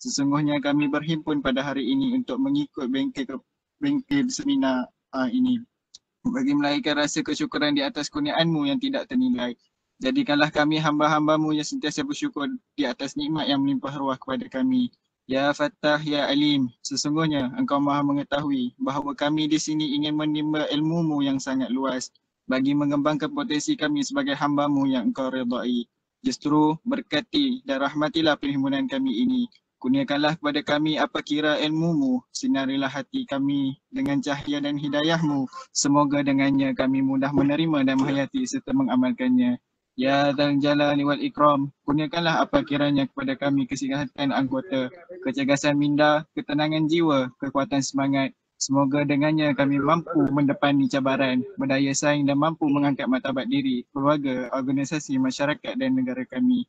Sesungguhnya kami berhimpun pada hari ini untuk mengikut bengkel bengkel seminar uh, ini. Bagi melahirkan rasa kesyukuran di atas kurniaanmu yang tidak ternilai. Jadikanlah kami hamba-hambamu yang sentiasa bersyukur di atas nikmat yang melimpah ruah kepada kami. Ya Fatah, Ya Alim, sesungguhnya engkau maha mengetahui bahawa kami di sini ingin menimba ilmumu yang sangat luas bagi mengembangkan potensi kami sebagai hambamu yang engkau redai. Justru berkati dan rahmatilah perhimpunan kami ini Kurniakanlah kepada kami apa kira ilmu sinarilah hati kami dengan cahaya dan hidayahmu. Semoga dengannya kami mudah menerima dan menghayati serta mengamalkannya. Ya dan jalani wal ikram, kurniakanlah apa kiranya kepada kami kesihatan anggota, kecergasan minda, ketenangan jiwa, kekuatan semangat. Semoga dengannya kami mampu mendepani cabaran, berdaya saing dan mampu mengangkat martabat diri, keluarga, organisasi, masyarakat dan negara kami.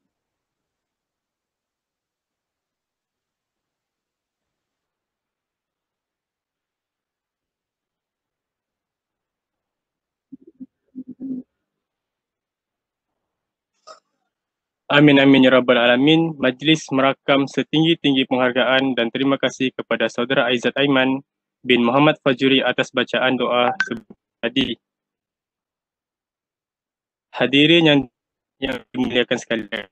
Amin amin ya rabbal alamin. Majlis merakam setinggi-tinggi penghargaan dan terima kasih kepada saudara Aizat Aiman bin Muhammad Fajuri atas bacaan doa tadi. Hadirin yang yang dimuliakan sekalian.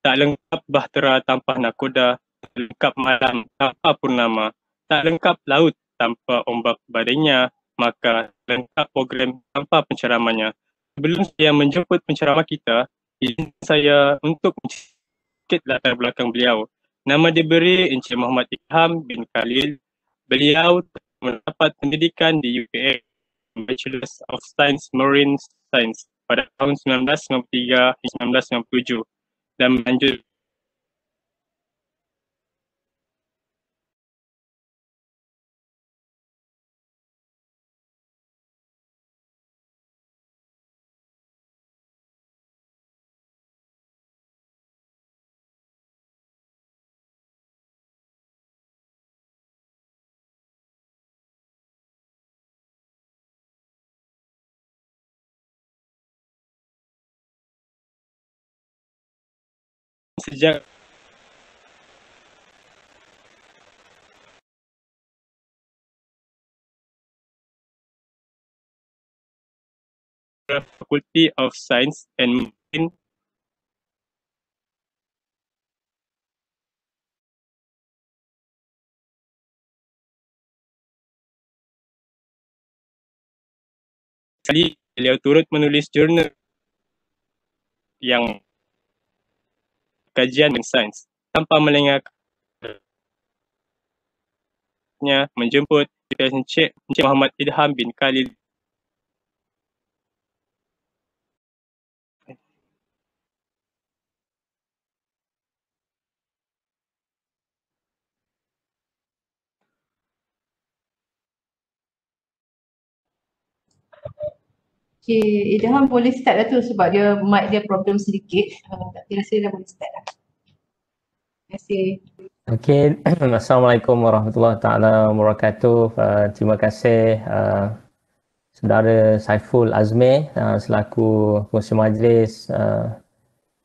Tak lengkap bahtera tanpa nakoda, tak lengkap malam tanpa purnama, tak lengkap laut tanpa ombak badannya, maka lengkap program tanpa penceramanya. Sebelum saya menjemput penceramah kita, izin saya untuk sedikit latar belakang beliau. Nama diberi Encik Muhammad Ilham bin Khalil. Beliau mendapat pendidikan di UPA Bachelor of Science Marine Science pada tahun 1993 1997 dan melanjutkan sejak Faculty of Science and Marine beliau turut menulis jurnal yang kajian dan sains tanpa melengahnya menjemput Encik Encik Muhammad Idham bin Khalil Okay, Ilham boleh start lah tu sebab dia mic dia problem sedikit. Ah, tak kira saya dah boleh start lah. Terima kasih. Okay. Assalamualaikum warahmatullahi taala wabarakatuh. Uh, terima kasih uh, saudara Saiful Azmi uh, selaku pengurus majlis uh,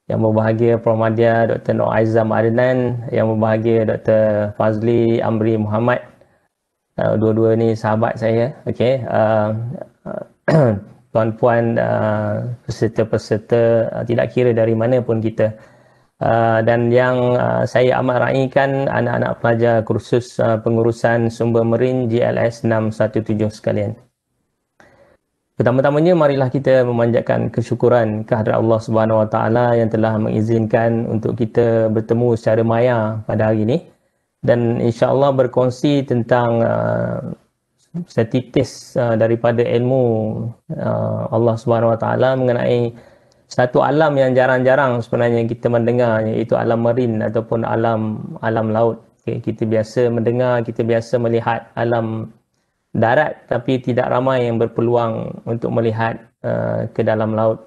yang berbahagia Prof. Madia Dr. Nur Aizam Adnan yang berbahagia Dr. Fazli Amri Muhammad uh, dua-dua ni sahabat saya Okay. uh, tuan-puan uh, peserta-peserta uh, tidak kira dari mana pun kita uh, dan yang uh, saya amat raikan anak-anak pelajar kursus uh, pengurusan sumber marin GLS 617 sekalian. Pertama-tamanya marilah kita memanjatkan kesyukuran kehadrat Allah Subhanahu Wa Taala yang telah mengizinkan untuk kita bertemu secara maya pada hari ini dan insya-Allah berkongsi tentang uh, statistis uh, daripada ilmu uh, Allah Subhanahu Wa Taala mengenai satu alam yang jarang-jarang sebenarnya kita mendengar iaitu alam marin ataupun alam alam laut. Okay, kita biasa mendengar, kita biasa melihat alam darat tapi tidak ramai yang berpeluang untuk melihat uh, ke dalam laut.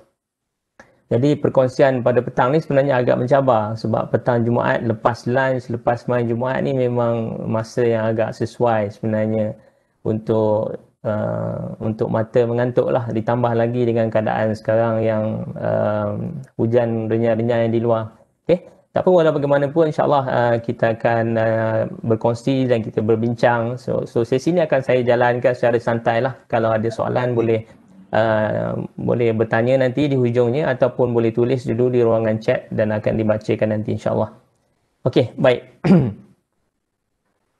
Jadi perkongsian pada petang ni sebenarnya agak mencabar sebab petang Jumaat lepas lunch, lepas main Jumaat ni memang masa yang agak sesuai sebenarnya untuk uh, untuk mata mengantuk lah ditambah lagi dengan keadaan sekarang yang uh, hujan renyah-renyah yang di luar okay? tak apa walau bagaimanapun insyaAllah uh, kita akan uh, berkongsi dan kita berbincang so, so sesi ni akan saya jalankan secara santai lah kalau ada soalan boleh uh, boleh bertanya nanti di hujungnya ataupun boleh tulis dulu di ruangan chat dan akan dibacakan nanti insyaAllah Okey, baik.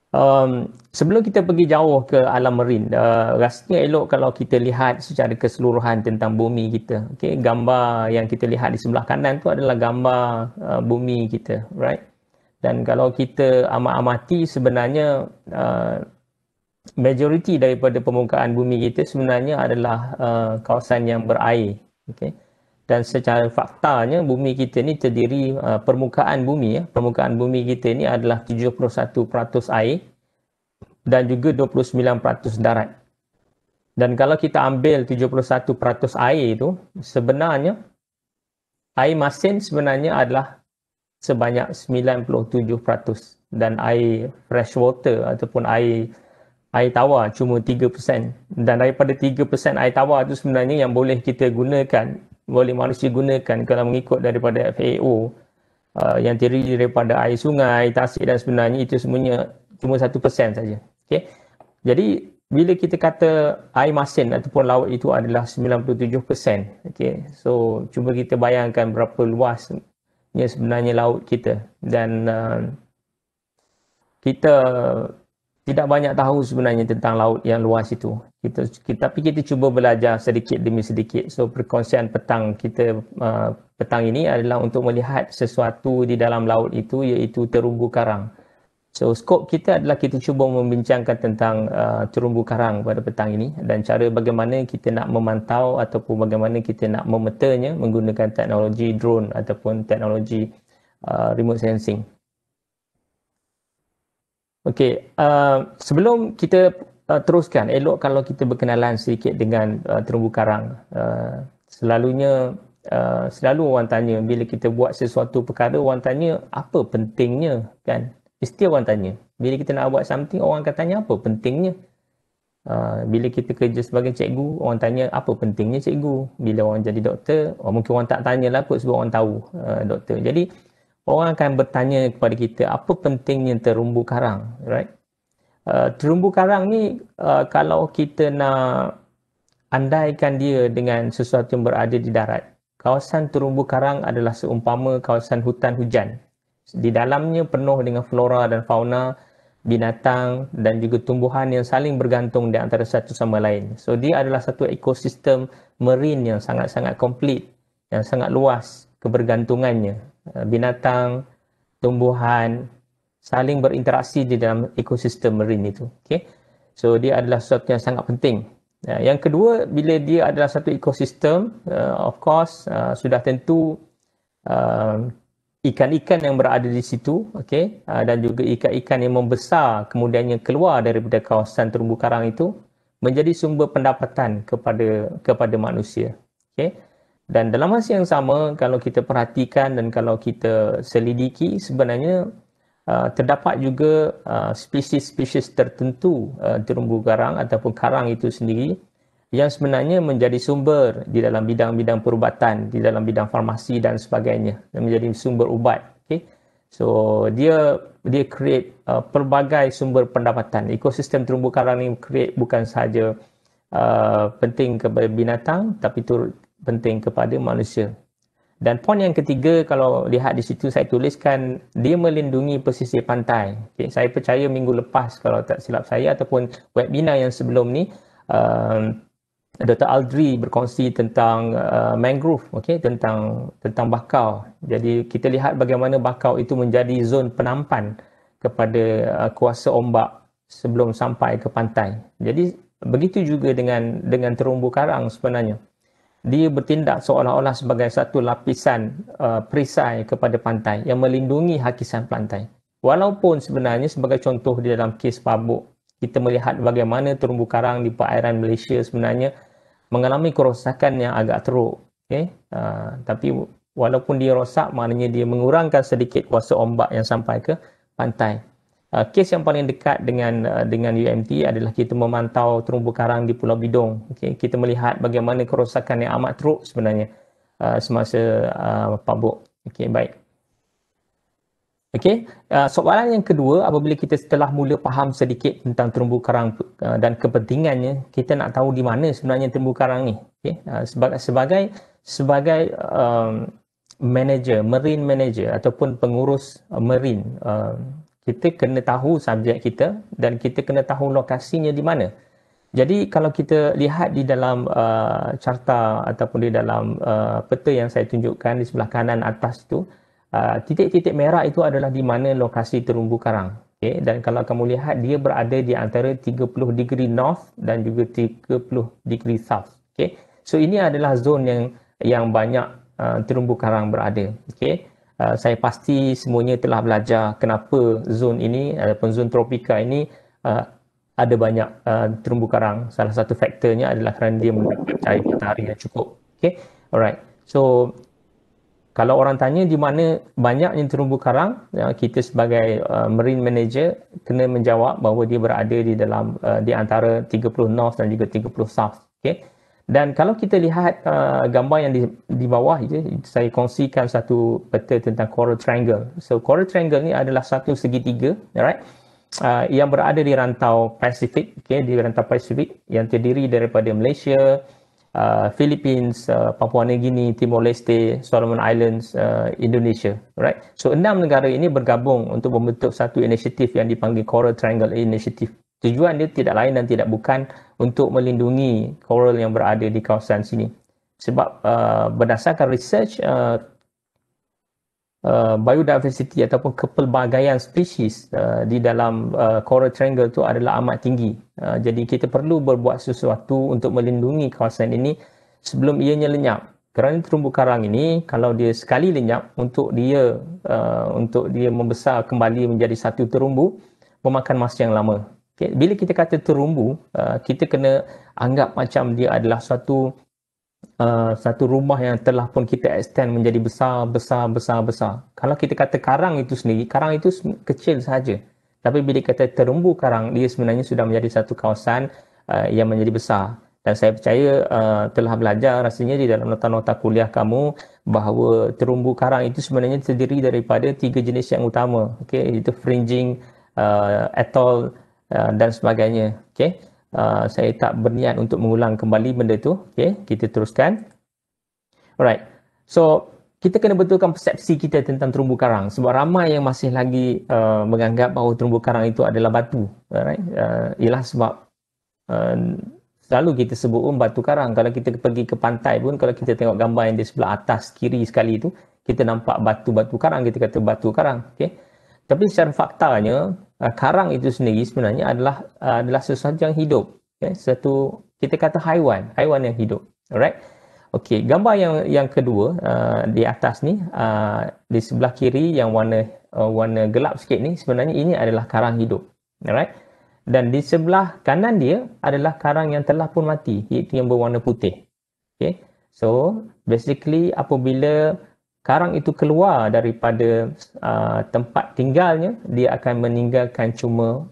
Um, sebelum kita pergi jauh ke alam marin, uh, rasanya elok kalau kita lihat secara keseluruhan tentang bumi kita. Okay, gambar yang kita lihat di sebelah kanan itu adalah gambar uh, bumi kita, right? Dan kalau kita amat-amati sebenarnya uh, majoriti daripada permukaan bumi kita sebenarnya adalah uh, kawasan yang berair. Okay dan secara faktanya bumi kita ni terdiri uh, permukaan bumi ya permukaan bumi kita ni adalah 71% air dan juga 29% darat dan kalau kita ambil 71% air itu sebenarnya air masin sebenarnya adalah sebanyak 97% dan air fresh water ataupun air air tawar cuma 3% dan daripada 3% air tawar itu sebenarnya yang boleh kita gunakan boleh manusia gunakan kalau mengikut daripada FAO uh, yang terdiri daripada air sungai, tasik dan sebenarnya itu semuanya cuma satu persen saja. Okay? Jadi bila kita kata air masin ataupun laut itu adalah 97%. Okay? So cuba kita bayangkan berapa luasnya sebenarnya laut kita dan uh, kita tidak banyak tahu sebenarnya tentang laut yang luas itu. Kita, kita tapi kita cuba belajar sedikit demi sedikit. So perkongsian petang kita uh, petang ini adalah untuk melihat sesuatu di dalam laut itu iaitu terumbu karang. So skop kita adalah kita cuba membincangkan tentang uh, terumbu karang pada petang ini dan cara bagaimana kita nak memantau ataupun bagaimana kita nak memetanya menggunakan teknologi drone ataupun teknologi uh, remote sensing. Okey, uh, sebelum kita uh, teruskan, elok kalau kita berkenalan sedikit dengan uh, terumbu karang. Uh, selalunya, uh, selalu orang tanya bila kita buat sesuatu perkara, orang tanya apa pentingnya kan? Mesti orang tanya. Bila kita nak buat something, orang akan tanya apa pentingnya. Uh, bila kita kerja sebagai cikgu, orang tanya apa pentingnya cikgu. Bila orang jadi doktor, oh, mungkin orang tak tanya lah pun sebab orang tahu uh, doktor. Jadi, orang akan bertanya kepada kita apa pentingnya terumbu karang right uh, terumbu karang ni uh, kalau kita nak andaikan dia dengan sesuatu yang berada di darat kawasan terumbu karang adalah seumpama kawasan hutan hujan di dalamnya penuh dengan flora dan fauna binatang dan juga tumbuhan yang saling bergantung di antara satu sama lain. So dia adalah satu ekosistem marine yang sangat-sangat komplit, yang sangat luas kebergantungannya, Eh, binatang, tumbuhan saling berinteraksi di dalam ekosistem marine itu. Okay. So dia adalah sesuatu yang sangat penting. Ya, yang kedua, bila dia adalah satu ekosistem, uh, of course uh, sudah tentu uh, ikan-ikan yang berada di situ, okay, uh, dan juga ikan-ikan yang membesar kemudiannya keluar daripada kawasan terumbu karang itu menjadi sumber pendapatan kepada kepada manusia. Okay. Dan dalam masa yang sama, kalau kita perhatikan dan kalau kita selidiki, sebenarnya uh, terdapat juga uh, spesies-spesies uh, tertentu uh, terumbu karang ataupun karang itu sendiri yang sebenarnya menjadi sumber di dalam bidang-bidang perubatan, di dalam bidang farmasi dan sebagainya, yang menjadi sumber ubat. Okay? So, dia dia create uh, pelbagai sumber pendapatan. Ekosistem terumbu karang ini create bukan sahaja uh, penting kepada binatang, tapi turut penting kepada manusia. Dan poin yang ketiga kalau lihat di situ saya tuliskan dia melindungi pesisir pantai. Okay, saya percaya minggu lepas kalau tak silap saya ataupun webinar yang sebelum ni um, Dr. Aldri berkongsi tentang uh, mangrove, okay, tentang tentang bakau. Jadi kita lihat bagaimana bakau itu menjadi zon penampan kepada uh, kuasa ombak sebelum sampai ke pantai. Jadi begitu juga dengan dengan terumbu karang sebenarnya dia bertindak seolah-olah sebagai satu lapisan uh, perisai kepada pantai yang melindungi hakisan pantai. Walaupun sebenarnya sebagai contoh di dalam kes pabuk, kita melihat bagaimana terumbu karang di perairan Malaysia sebenarnya mengalami kerosakan yang agak teruk. Okay? Uh, tapi walaupun dia rosak, maknanya dia mengurangkan sedikit kuasa ombak yang sampai ke pantai. Uh, kes yang paling dekat dengan uh, dengan UMT adalah kita memantau terumbu karang di Pulau Bidong. Okay. Kita melihat bagaimana kerosakan yang amat teruk sebenarnya uh, semasa uh, pabuk. Okay, baik. Okay. Uh, soalan yang kedua, apabila kita setelah mula faham sedikit tentang terumbu karang uh, dan kepentingannya, kita nak tahu di mana sebenarnya terumbu karang ni. Okay. Uh, sebagai sebagai, sebagai um, manager, marine manager ataupun pengurus uh, marine, uh, kita kena tahu subjek kita dan kita kena tahu lokasinya di mana. Jadi kalau kita lihat di dalam uh, carta ataupun di dalam uh, peta yang saya tunjukkan di sebelah kanan atas itu, uh, titik-titik merah itu adalah di mana lokasi terumbu karang. Okay? Dan kalau kamu lihat, dia berada di antara 30 degree north dan juga 30 degree south. Okay? So ini adalah zon yang yang banyak uh, terumbu karang berada. Okay? Ah, saya pasti semuanya telah belajar kenapa zon ini ataupun zon tropika ini uh, ada banyak uh, terumbu karang. Salah satu faktornya adalah kerana dia mendapat cahaya matahari yang cukup. Okay, alright. So, kalau orang tanya di mana banyaknya terumbu karang, ya, kita sebagai uh, marine manager kena menjawab bahawa dia berada di dalam uh, di antara 30 north dan juga 30 south. Okay. Dan kalau kita lihat uh, gambar yang di, di bawah, je, saya kongsikan satu peta tentang coral triangle. So, coral triangle ni adalah satu segitiga, right? Uh, yang berada di rantau Pacific, okay, di rantau Pacific yang terdiri daripada Malaysia, uh, Philippines, uh, Papua New Guinea, Timor Leste, Solomon Islands, uh, Indonesia, right? So, enam negara ini bergabung untuk membentuk satu inisiatif yang dipanggil Coral Triangle Initiative. Tujuan dia tidak lain dan tidak bukan untuk melindungi coral yang berada di kawasan sini. Sebab uh, berdasarkan research, uh, uh, biodiversity ataupun kepelbagaian spesies uh, di dalam uh, coral triangle itu adalah amat tinggi. Uh, jadi kita perlu berbuat sesuatu untuk melindungi kawasan ini sebelum ianya lenyap. Kerana terumbu karang ini kalau dia sekali lenyap untuk dia uh, untuk dia membesar kembali menjadi satu terumbu memakan masa yang lama Okay. Bila kita kata terumbu, uh, kita kena anggap macam dia adalah satu uh, satu rumah yang telah pun kita extend menjadi besar, besar, besar, besar. Kalau kita kata karang itu sendiri, karang itu kecil saja. Tapi bila kata terumbu karang, dia sebenarnya sudah menjadi satu kawasan uh, yang menjadi besar. Dan saya percaya uh, telah belajar rasanya di dalam nota-nota kuliah kamu bahawa terumbu karang itu sebenarnya terdiri daripada tiga jenis yang utama. Okay, itu fringing, uh, atoll, Ah, dan sebagainya. Okay. Uh, ah, saya tak berniat untuk mengulang kembali benda tu. Okay. Kita teruskan. Alright. So, kita kena betulkan persepsi kita tentang terumbu karang. Sebab ramai yang masih lagi uh, menganggap bahawa terumbu karang itu adalah batu. Alright. Uh, ialah sebab uh, selalu kita sebut pun oh, batu karang. Kalau kita pergi ke pantai pun, kalau kita tengok gambar yang di sebelah atas kiri sekali itu, kita nampak batu-batu karang. Kita kata batu karang. Okay. Tapi secara faktanya, uh, karang itu sendiri sebenarnya adalah uh, adalah sesuatu yang hidup okay? satu kita kata haiwan haiwan yang hidup alright okey gambar yang yang kedua uh, di atas ni uh, di sebelah kiri yang warna uh, warna gelap sikit ni sebenarnya ini adalah karang hidup alright dan di sebelah kanan dia adalah karang yang telah pun mati iaitu yang berwarna putih okey so basically apabila karang itu keluar daripada uh, tempat tinggalnya, dia akan meninggalkan cuma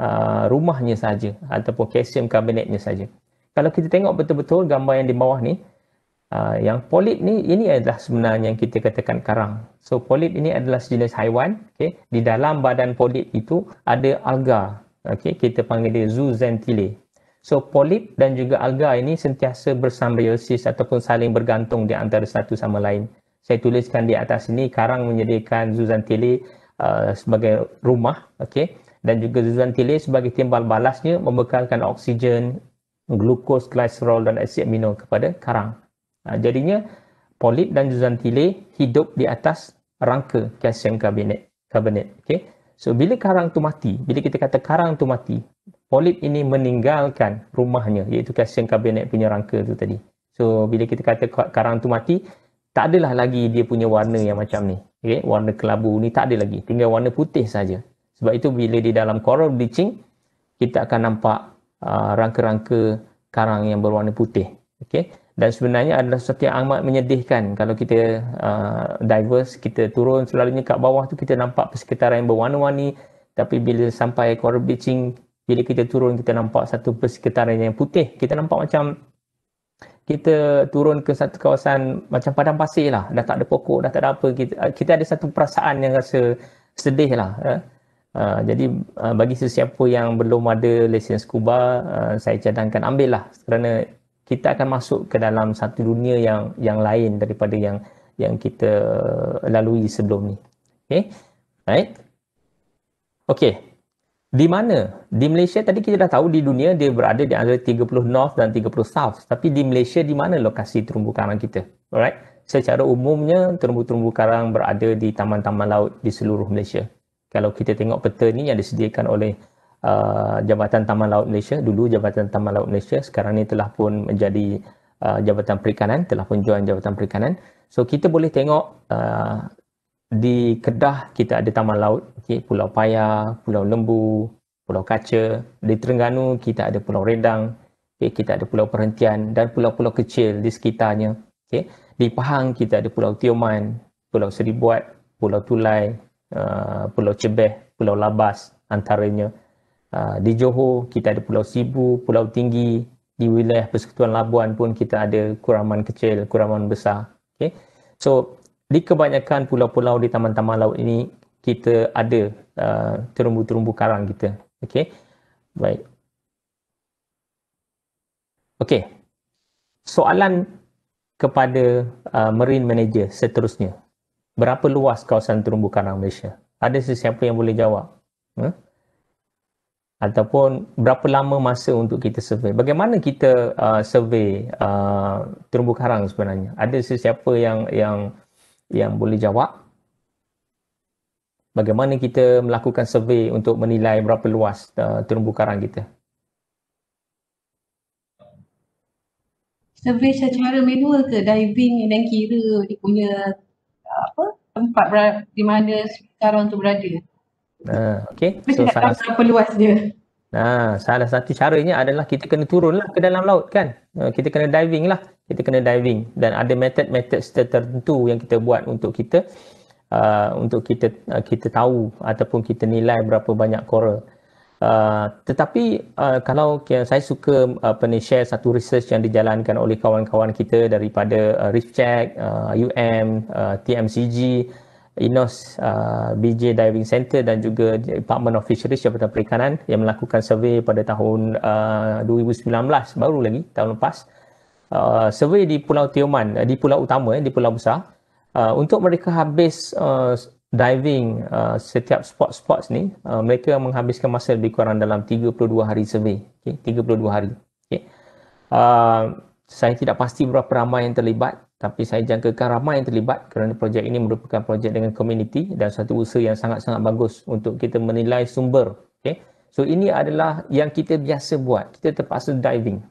uh, rumahnya saja ataupun kalsium karbonatnya saja. Kalau kita tengok betul-betul gambar yang di bawah ni, uh, yang polip ni ini adalah sebenarnya yang kita katakan karang. So polip ini adalah sejenis haiwan. Okay. Di dalam badan polip itu ada alga. Okay. Kita panggil dia zooxanthellae. So polip dan juga alga ini sentiasa bersambiosis ataupun saling bergantung di antara satu sama lain saya tuliskan di atas ini Karang menyediakan Zuzantile uh, sebagai rumah okay? dan juga Zuzantile sebagai timbal balasnya membekalkan oksigen glukos glycerol dan asid amino kepada Karang uh, jadinya polip dan Zuzantile hidup di atas rangka calcium carbonate carbonate okey so bila karang tu mati bila kita kata karang tu mati polip ini meninggalkan rumahnya iaitu calcium carbonate punya rangka tu tadi so bila kita kata karang tu mati tak adalah lagi dia punya warna yang macam ni. Okay? Warna kelabu ni tak ada lagi. Tinggal warna putih saja. Sebab itu bila di dalam coral bleaching, kita akan nampak uh, rangka-rangka karang yang berwarna putih. Okay? Dan sebenarnya adalah sesuatu yang amat menyedihkan kalau kita uh, diverse, kita turun selalunya kat bawah tu kita nampak persekitaran yang berwarna-warni tapi bila sampai coral bleaching, bila kita turun kita nampak satu persekitaran yang putih. Kita nampak macam kita turun ke satu kawasan macam padang pasir lah. Dah tak ada pokok, dah tak ada apa. Kita, eh, kita ada satu perasaan yang rasa sedih lah. Eh. Uh, jadi uh, bagi sesiapa yang belum ada lesen scuba, uh, saya cadangkan ambil lah. Kerana kita akan masuk ke dalam satu dunia yang yang lain daripada yang yang kita lalui sebelum ni. Okay. Right. Okay di mana? Di Malaysia tadi kita dah tahu di dunia dia berada di antara 30 north dan 30 south. Tapi di Malaysia di mana lokasi terumbu karang kita? Alright. Secara umumnya terumbu-terumbu karang berada di taman-taman laut di seluruh Malaysia. Kalau kita tengok peta ni yang disediakan oleh uh, Jabatan Taman Laut Malaysia, dulu Jabatan Taman Laut Malaysia sekarang ni telah pun menjadi uh, Jabatan Perikanan, telah pun join Jabatan Perikanan. So kita boleh tengok uh, di Kedah kita ada taman laut, okay, Pulau Paya, Pulau Lembu, Pulau Kaca. Di Terengganu kita ada Pulau Redang, okay, kita ada Pulau Perhentian dan pulau-pulau kecil di sekitarnya. Okay. Di Pahang kita ada Pulau Tioman, Pulau Seribuat, Pulau Tulai, uh, Pulau Cebeh, Pulau Labas antaranya. Uh, di Johor kita ada Pulau Sibu, Pulau Tinggi. Di wilayah Persekutuan Labuan pun kita ada kuraman kecil, kuraman besar. Okay. So di kebanyakan pulau-pulau di taman-taman laut ini kita ada uh, terumbu-terumbu karang kita. Okey. Baik. Okey. Soalan kepada uh, marine manager seterusnya. Berapa luas kawasan terumbu karang Malaysia? Ada sesiapa yang boleh jawab? Hmm? Ataupun berapa lama masa untuk kita survey? Bagaimana kita uh, survey uh, terumbu karang sebenarnya? Ada sesiapa yang yang yang boleh jawab. Bagaimana kita melakukan survey untuk menilai berapa luas uh, terumbu karang kita? Survey secara manual ke diving dan kira dia punya uh, apa tempat di mana karang untuk berada? Nah, uh, okay. So, so salah satu luas dia. Nah, salah satu caranya adalah kita kena turunlah ke dalam laut kan? Uh, kita kena diving lah kita kena diving dan ada method-method tertentu yang kita buat untuk kita uh, untuk kita uh, kita tahu ataupun kita nilai berapa banyak coral. Uh, tetapi uh, kalau saya suka uh, apa share satu research yang dijalankan oleh kawan-kawan kita daripada uh, Check, uh, UM, uh, TMCG, INOS, uh, BJ Diving Center dan juga Department of Fisheries Jabatan Perikanan yang melakukan survey pada tahun uh, 2019 baru lagi tahun lepas uh, survey di Pulau Tioman, uh, di Pulau Utama, eh, di Pulau Besar, uh, untuk mereka habis uh, diving uh, setiap spot-spot ni, uh, mereka menghabiskan masa lebih kurang dalam 32 hari survey. Okay? 32 hari. Okay? Uh, saya tidak pasti berapa ramai yang terlibat tapi saya jangkakan ramai yang terlibat kerana projek ini merupakan projek dengan community dan satu usaha yang sangat-sangat bagus untuk kita menilai sumber. Okay? So ini adalah yang kita biasa buat. Kita terpaksa diving.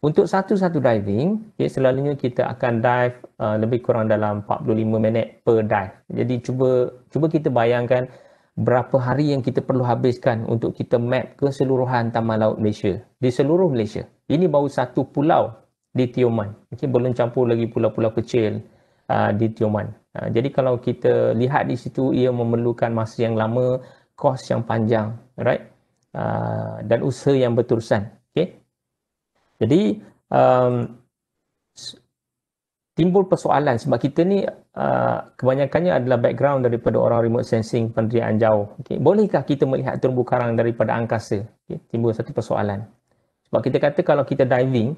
Untuk satu-satu diving, okay, selalunya kita akan dive uh, lebih kurang dalam 45 minit per dive. Jadi cuba cuba kita bayangkan berapa hari yang kita perlu habiskan untuk kita map keseluruhan Taman Laut Malaysia. Di seluruh Malaysia. Ini baru satu pulau di Tioman. Okay, belum campur lagi pulau-pulau kecil uh, di Tioman. Uh, jadi kalau kita lihat di situ, ia memerlukan masa yang lama, kos yang panjang. Right? Uh, dan usaha yang berterusan jadi um, timbul persoalan sebab kita ni uh, kebanyakannya adalah background daripada orang remote sensing penderiaan jauh. Okay. Bolehkah kita melihat terumbu karang daripada angkasa? Okay. Timbul satu persoalan. Sebab kita kata kalau kita diving,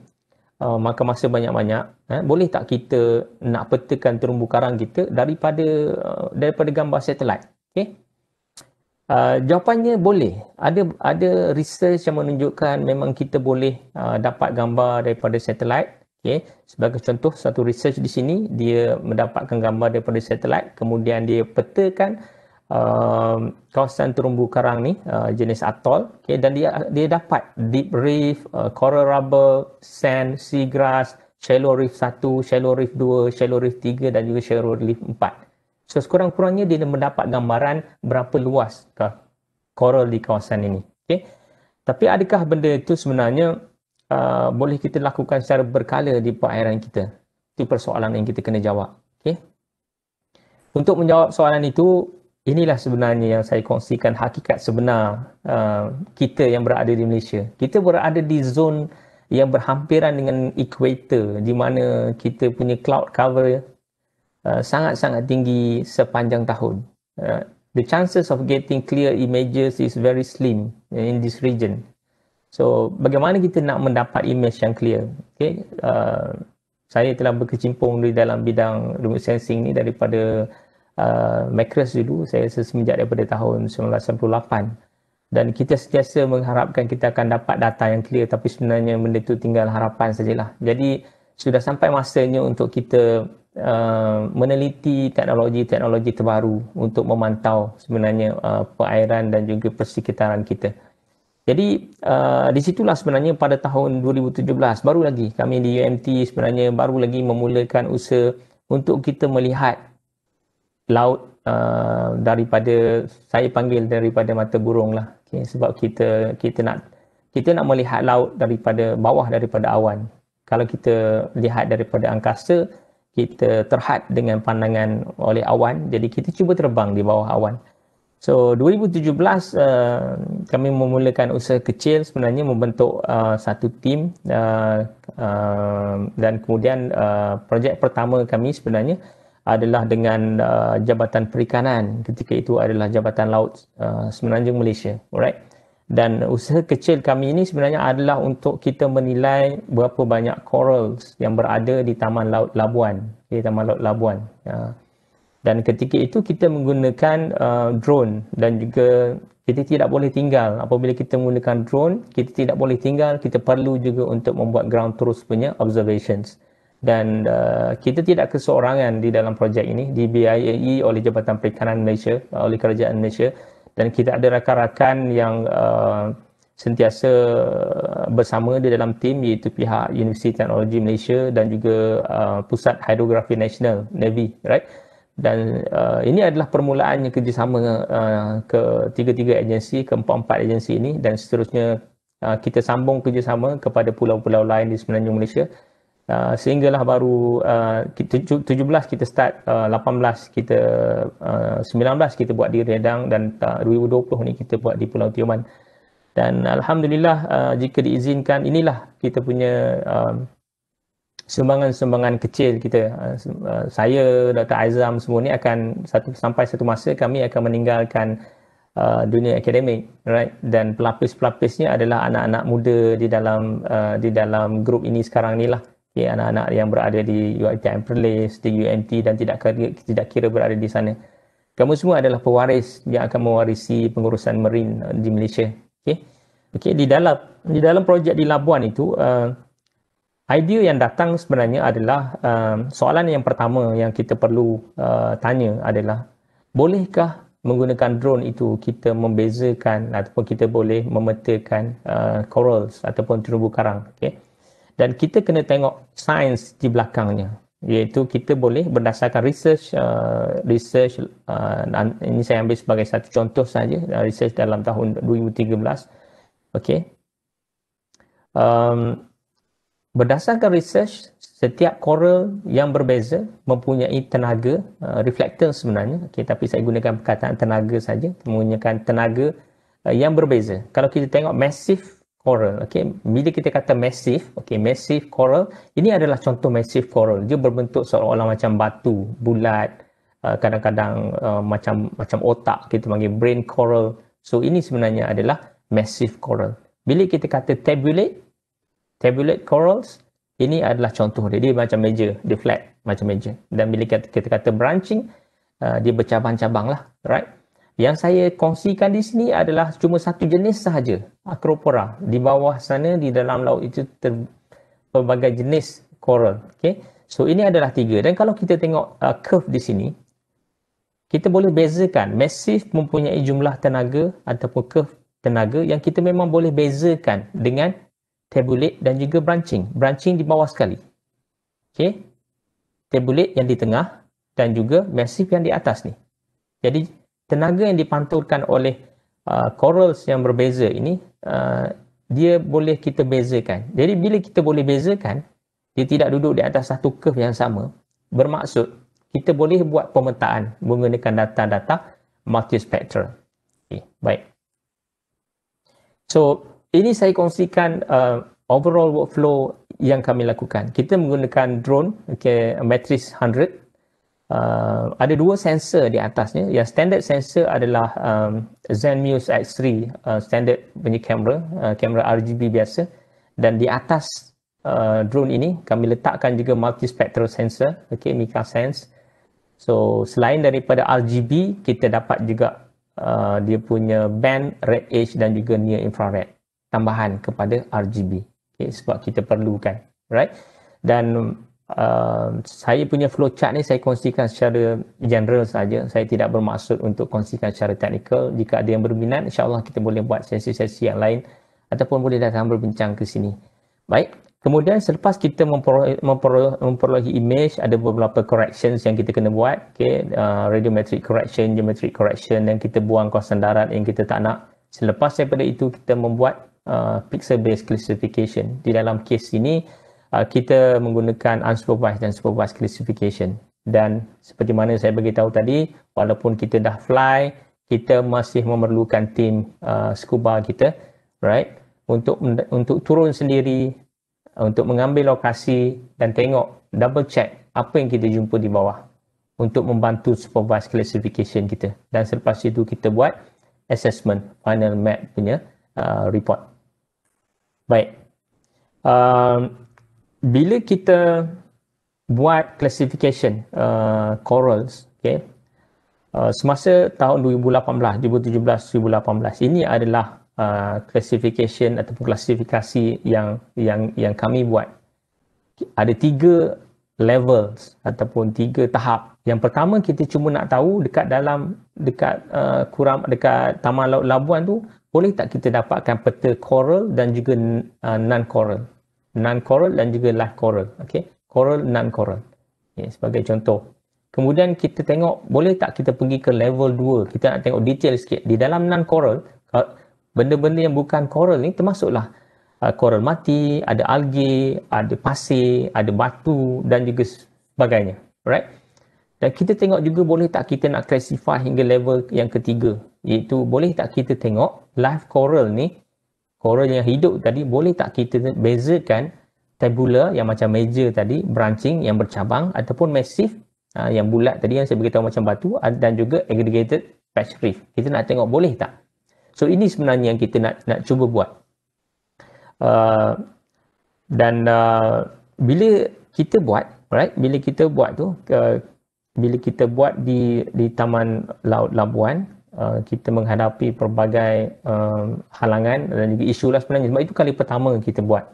uh, maka masa banyak-banyak, eh, boleh tak kita nak petakan terumbu karang kita daripada uh, daripada gambar satelit? Okay. Ah, jawapannya boleh. Ada ada research yang menunjukkan memang kita boleh uh, dapat gambar daripada satelit. Okay. Sebagai contoh, satu research di sini, dia mendapatkan gambar daripada satelit, kemudian dia petakan uh, kawasan terumbu karang ni, uh, jenis atoll, okay. dan dia dia dapat deep reef, uh, coral rubble, sand, seagrass, shallow reef 1, shallow reef 2, shallow reef 3 dan juga shallow reef 4. So sekurang-kurangnya dia mendapat gambaran berapa luas koral di kawasan ini. Okay. Tapi adakah benda itu sebenarnya uh, boleh kita lakukan secara berkala di perairan kita? Itu persoalan yang kita kena jawab. Okay. Untuk menjawab soalan itu, inilah sebenarnya yang saya kongsikan hakikat sebenar uh, kita yang berada di Malaysia. Kita berada di zon yang berhampiran dengan Equator, di mana kita punya cloud cover Uh, sangat-sangat uh, tinggi sepanjang tahun. Uh, the chances of getting clear images is very slim uh, in this region. So, bagaimana kita nak mendapat image yang clear? Okay, uh, saya telah berkecimpung di dalam bidang remote sensing ni daripada uh, Macros dulu. Saya semenjak daripada tahun 1998. Dan kita sentiasa mengharapkan kita akan dapat data yang clear tapi sebenarnya benda itu tinggal harapan sajalah. Jadi, sudah sampai masanya untuk kita Uh, meneliti teknologi-teknologi terbaru untuk memantau sebenarnya uh, perairan dan juga persekitaran kita. Jadi uh, di situlah sebenarnya pada tahun 2017 baru lagi kami di UMT sebenarnya baru lagi memulakan usaha untuk kita melihat laut uh, daripada saya panggil daripada mata burung lah. Okay, sebab kita kita nak kita nak melihat laut daripada bawah daripada awan. Kalau kita lihat daripada angkasa, kita terhad dengan pandangan oleh awan jadi kita cuba terbang di bawah awan so 2017 uh, eh, kami memulakan usaha kecil sebenarnya membentuk uh, satu tim uh, uh, dan kemudian uh, projek pertama kami sebenarnya adalah dengan uh, jabatan perikanan ketika itu adalah jabatan laut uh, semenanjung Malaysia alright dan usaha kecil kami ini sebenarnya adalah untuk kita menilai berapa banyak corals yang berada di Taman Laut Labuan, di Taman Laut Labuan. Ya. Dan ketika itu kita menggunakan uh, drone dan juga kita tidak boleh tinggal apabila kita menggunakan drone, kita tidak boleh tinggal, kita perlu juga untuk membuat ground truth punya observations. Dan uh, kita tidak keseorangan di dalam projek ini, di dibiayai oleh Jabatan Perikanan Malaysia, uh, oleh Kerajaan Malaysia dan kita ada rakan-rakan yang uh, sentiasa bersama di dalam tim iaitu pihak Universiti Teknologi Malaysia dan juga uh, Pusat Hidrografi Nasional Navy e right dan uh, ini adalah permulaannya kerjasama uh, ke tiga-tiga agensi keempat-empat agensi ini dan seterusnya uh, kita sambung kerjasama kepada pulau-pulau lain di semenanjung Malaysia Ah, sehinggalah baru ah, uh, 17 kita start uh, ah, 18 kita uh, 19 kita buat di Redang dan uh, 2020 ni kita buat di Pulau Tioman dan alhamdulillah uh, jika diizinkan inilah kita punya uh, sumbangan-sumbangan kecil kita uh, saya Dr Azam semua ni akan satu sampai satu masa kami akan meninggalkan Uh, dunia akademik right dan pelapis-pelapisnya adalah anak-anak muda di dalam uh, di dalam grup ini sekarang ni lah okay, anak-anak yang berada di UiTM Perlis, di UMT dan tidak kira, tidak kira berada di sana. Kamu semua adalah pewaris yang akan mewarisi pengurusan Marin uh, di Malaysia. Okay, Okey, di dalam di dalam projek di Labuan itu uh, idea yang datang sebenarnya adalah uh, soalan yang pertama yang kita perlu uh, tanya adalah bolehkah menggunakan drone itu kita membezakan ataupun kita boleh memetakan uh, corals ataupun terumbu karang. Okay dan kita kena tengok sains di belakangnya iaitu kita boleh berdasarkan research uh, research uh, ini saya ambil sebagai satu contoh saja uh, research dalam tahun 2013 okey um berdasarkan research setiap coral yang berbeza mempunyai tenaga uh, reflectance sebenarnya okey tapi saya gunakan perkataan tenaga saja menggunakan tenaga uh, yang berbeza kalau kita tengok massive coral. Okey, bila kita kata massive, okey, massive coral, ini adalah contoh massive coral. Dia berbentuk seolah-olah macam batu, bulat, uh, kadang-kadang uh, uh, macam macam otak kita panggil brain coral. So ini sebenarnya adalah massive coral. Bila kita kata tabulate, tabulate corals, ini adalah contoh dia. Dia macam meja, dia flat macam meja. Dan bila kita, kita kata branching, uh, dia bercabang-cabang lah, right? Yang saya kongsikan di sini adalah cuma satu jenis sahaja, acropora. Di bawah sana, di dalam laut itu ter, pelbagai jenis coral. Okay? So, ini adalah tiga. Dan kalau kita tengok uh, curve di sini, kita boleh bezakan. Massif mempunyai jumlah tenaga ataupun curve tenaga yang kita memang boleh bezakan dengan tabulate dan juga branching. Branching di bawah sekali. Okay? Tabulate yang di tengah dan juga massif yang di atas ni. Jadi, tenaga yang dipantulkan oleh uh, corals yang berbeza ini uh, dia boleh kita bezakan. Jadi bila kita boleh bezakan, dia tidak duduk di atas satu curve yang sama, bermaksud kita boleh buat pemetaan menggunakan data-data multispectral. Okay, baik. So, ini saya kongsikan uh, overall workflow yang kami lakukan. Kita menggunakan drone, okay, Matrix 100 Uh, ada dua sensor di atasnya. Yang standard sensor adalah um, Zenmuse X3 uh, standard punya kamera, uh, kamera RGB biasa. Dan di atas uh, drone ini kami letakkan juga multispectral sensor, okay, Mika Sense. So selain daripada RGB, kita dapat juga uh, dia punya band red edge dan juga near infrared tambahan kepada RGB. Okay, sebab kita perlukan, right? Dan Uh, saya punya flowchart ni saya kongsikan secara general saja. Saya tidak bermaksud untuk kongsikan secara teknikal. Jika ada yang berminat, insyaAllah kita boleh buat sesi-sesi yang lain ataupun boleh datang berbincang ke sini. Baik, kemudian selepas kita memperolehi, image, ada beberapa corrections yang kita kena buat. Okay. Uh, radiometric correction, geometric correction dan kita buang kawasan darat yang kita tak nak. Selepas daripada itu, kita membuat uh, pixel-based classification. Di dalam kes ini, uh, kita menggunakan unsupervised dan supervised classification dan seperti mana saya beritahu tadi walaupun kita dah fly kita masih memerlukan tim uh, scuba kita right untuk untuk turun sendiri uh, untuk mengambil lokasi dan tengok double check apa yang kita jumpa di bawah untuk membantu supervised classification kita dan selepas itu kita buat assessment final map punya uh, report baik um, bila kita buat classification uh, corals okay, uh, semasa tahun 2018 2017 2018 ini adalah uh, classification ataupun klasifikasi yang yang yang kami buat ada tiga levels ataupun tiga tahap yang pertama kita cuma nak tahu dekat dalam dekat uh, kuram dekat taman laut labuan tu boleh tak kita dapatkan peta coral dan juga uh, non coral non coral dan juga live coral okay? coral non coral okay, sebagai contoh kemudian kita tengok boleh tak kita pergi ke level 2 kita nak tengok detail sikit di dalam non coral benda-benda yang bukan coral ni termasuklah uh, coral mati ada algae ada pasir ada batu dan juga sebagainya right dan kita tengok juga boleh tak kita nak classify hingga level yang ketiga iaitu boleh tak kita tengok live coral ni Coral yang hidup tadi boleh tak kita bezakan tabula yang macam meja tadi, branching yang bercabang ataupun massif uh, ha, yang bulat tadi yang saya beritahu macam batu dan juga aggregated patch reef. Kita nak tengok boleh tak? So ini sebenarnya yang kita nak nak cuba buat. Uh, dan uh, bila kita buat, right? Bila kita buat tu, uh, bila kita buat di di Taman Laut Labuan, Uh, kita menghadapi pelbagai uh, halangan dan juga isu lah sebenarnya sebab itu kali pertama kita buat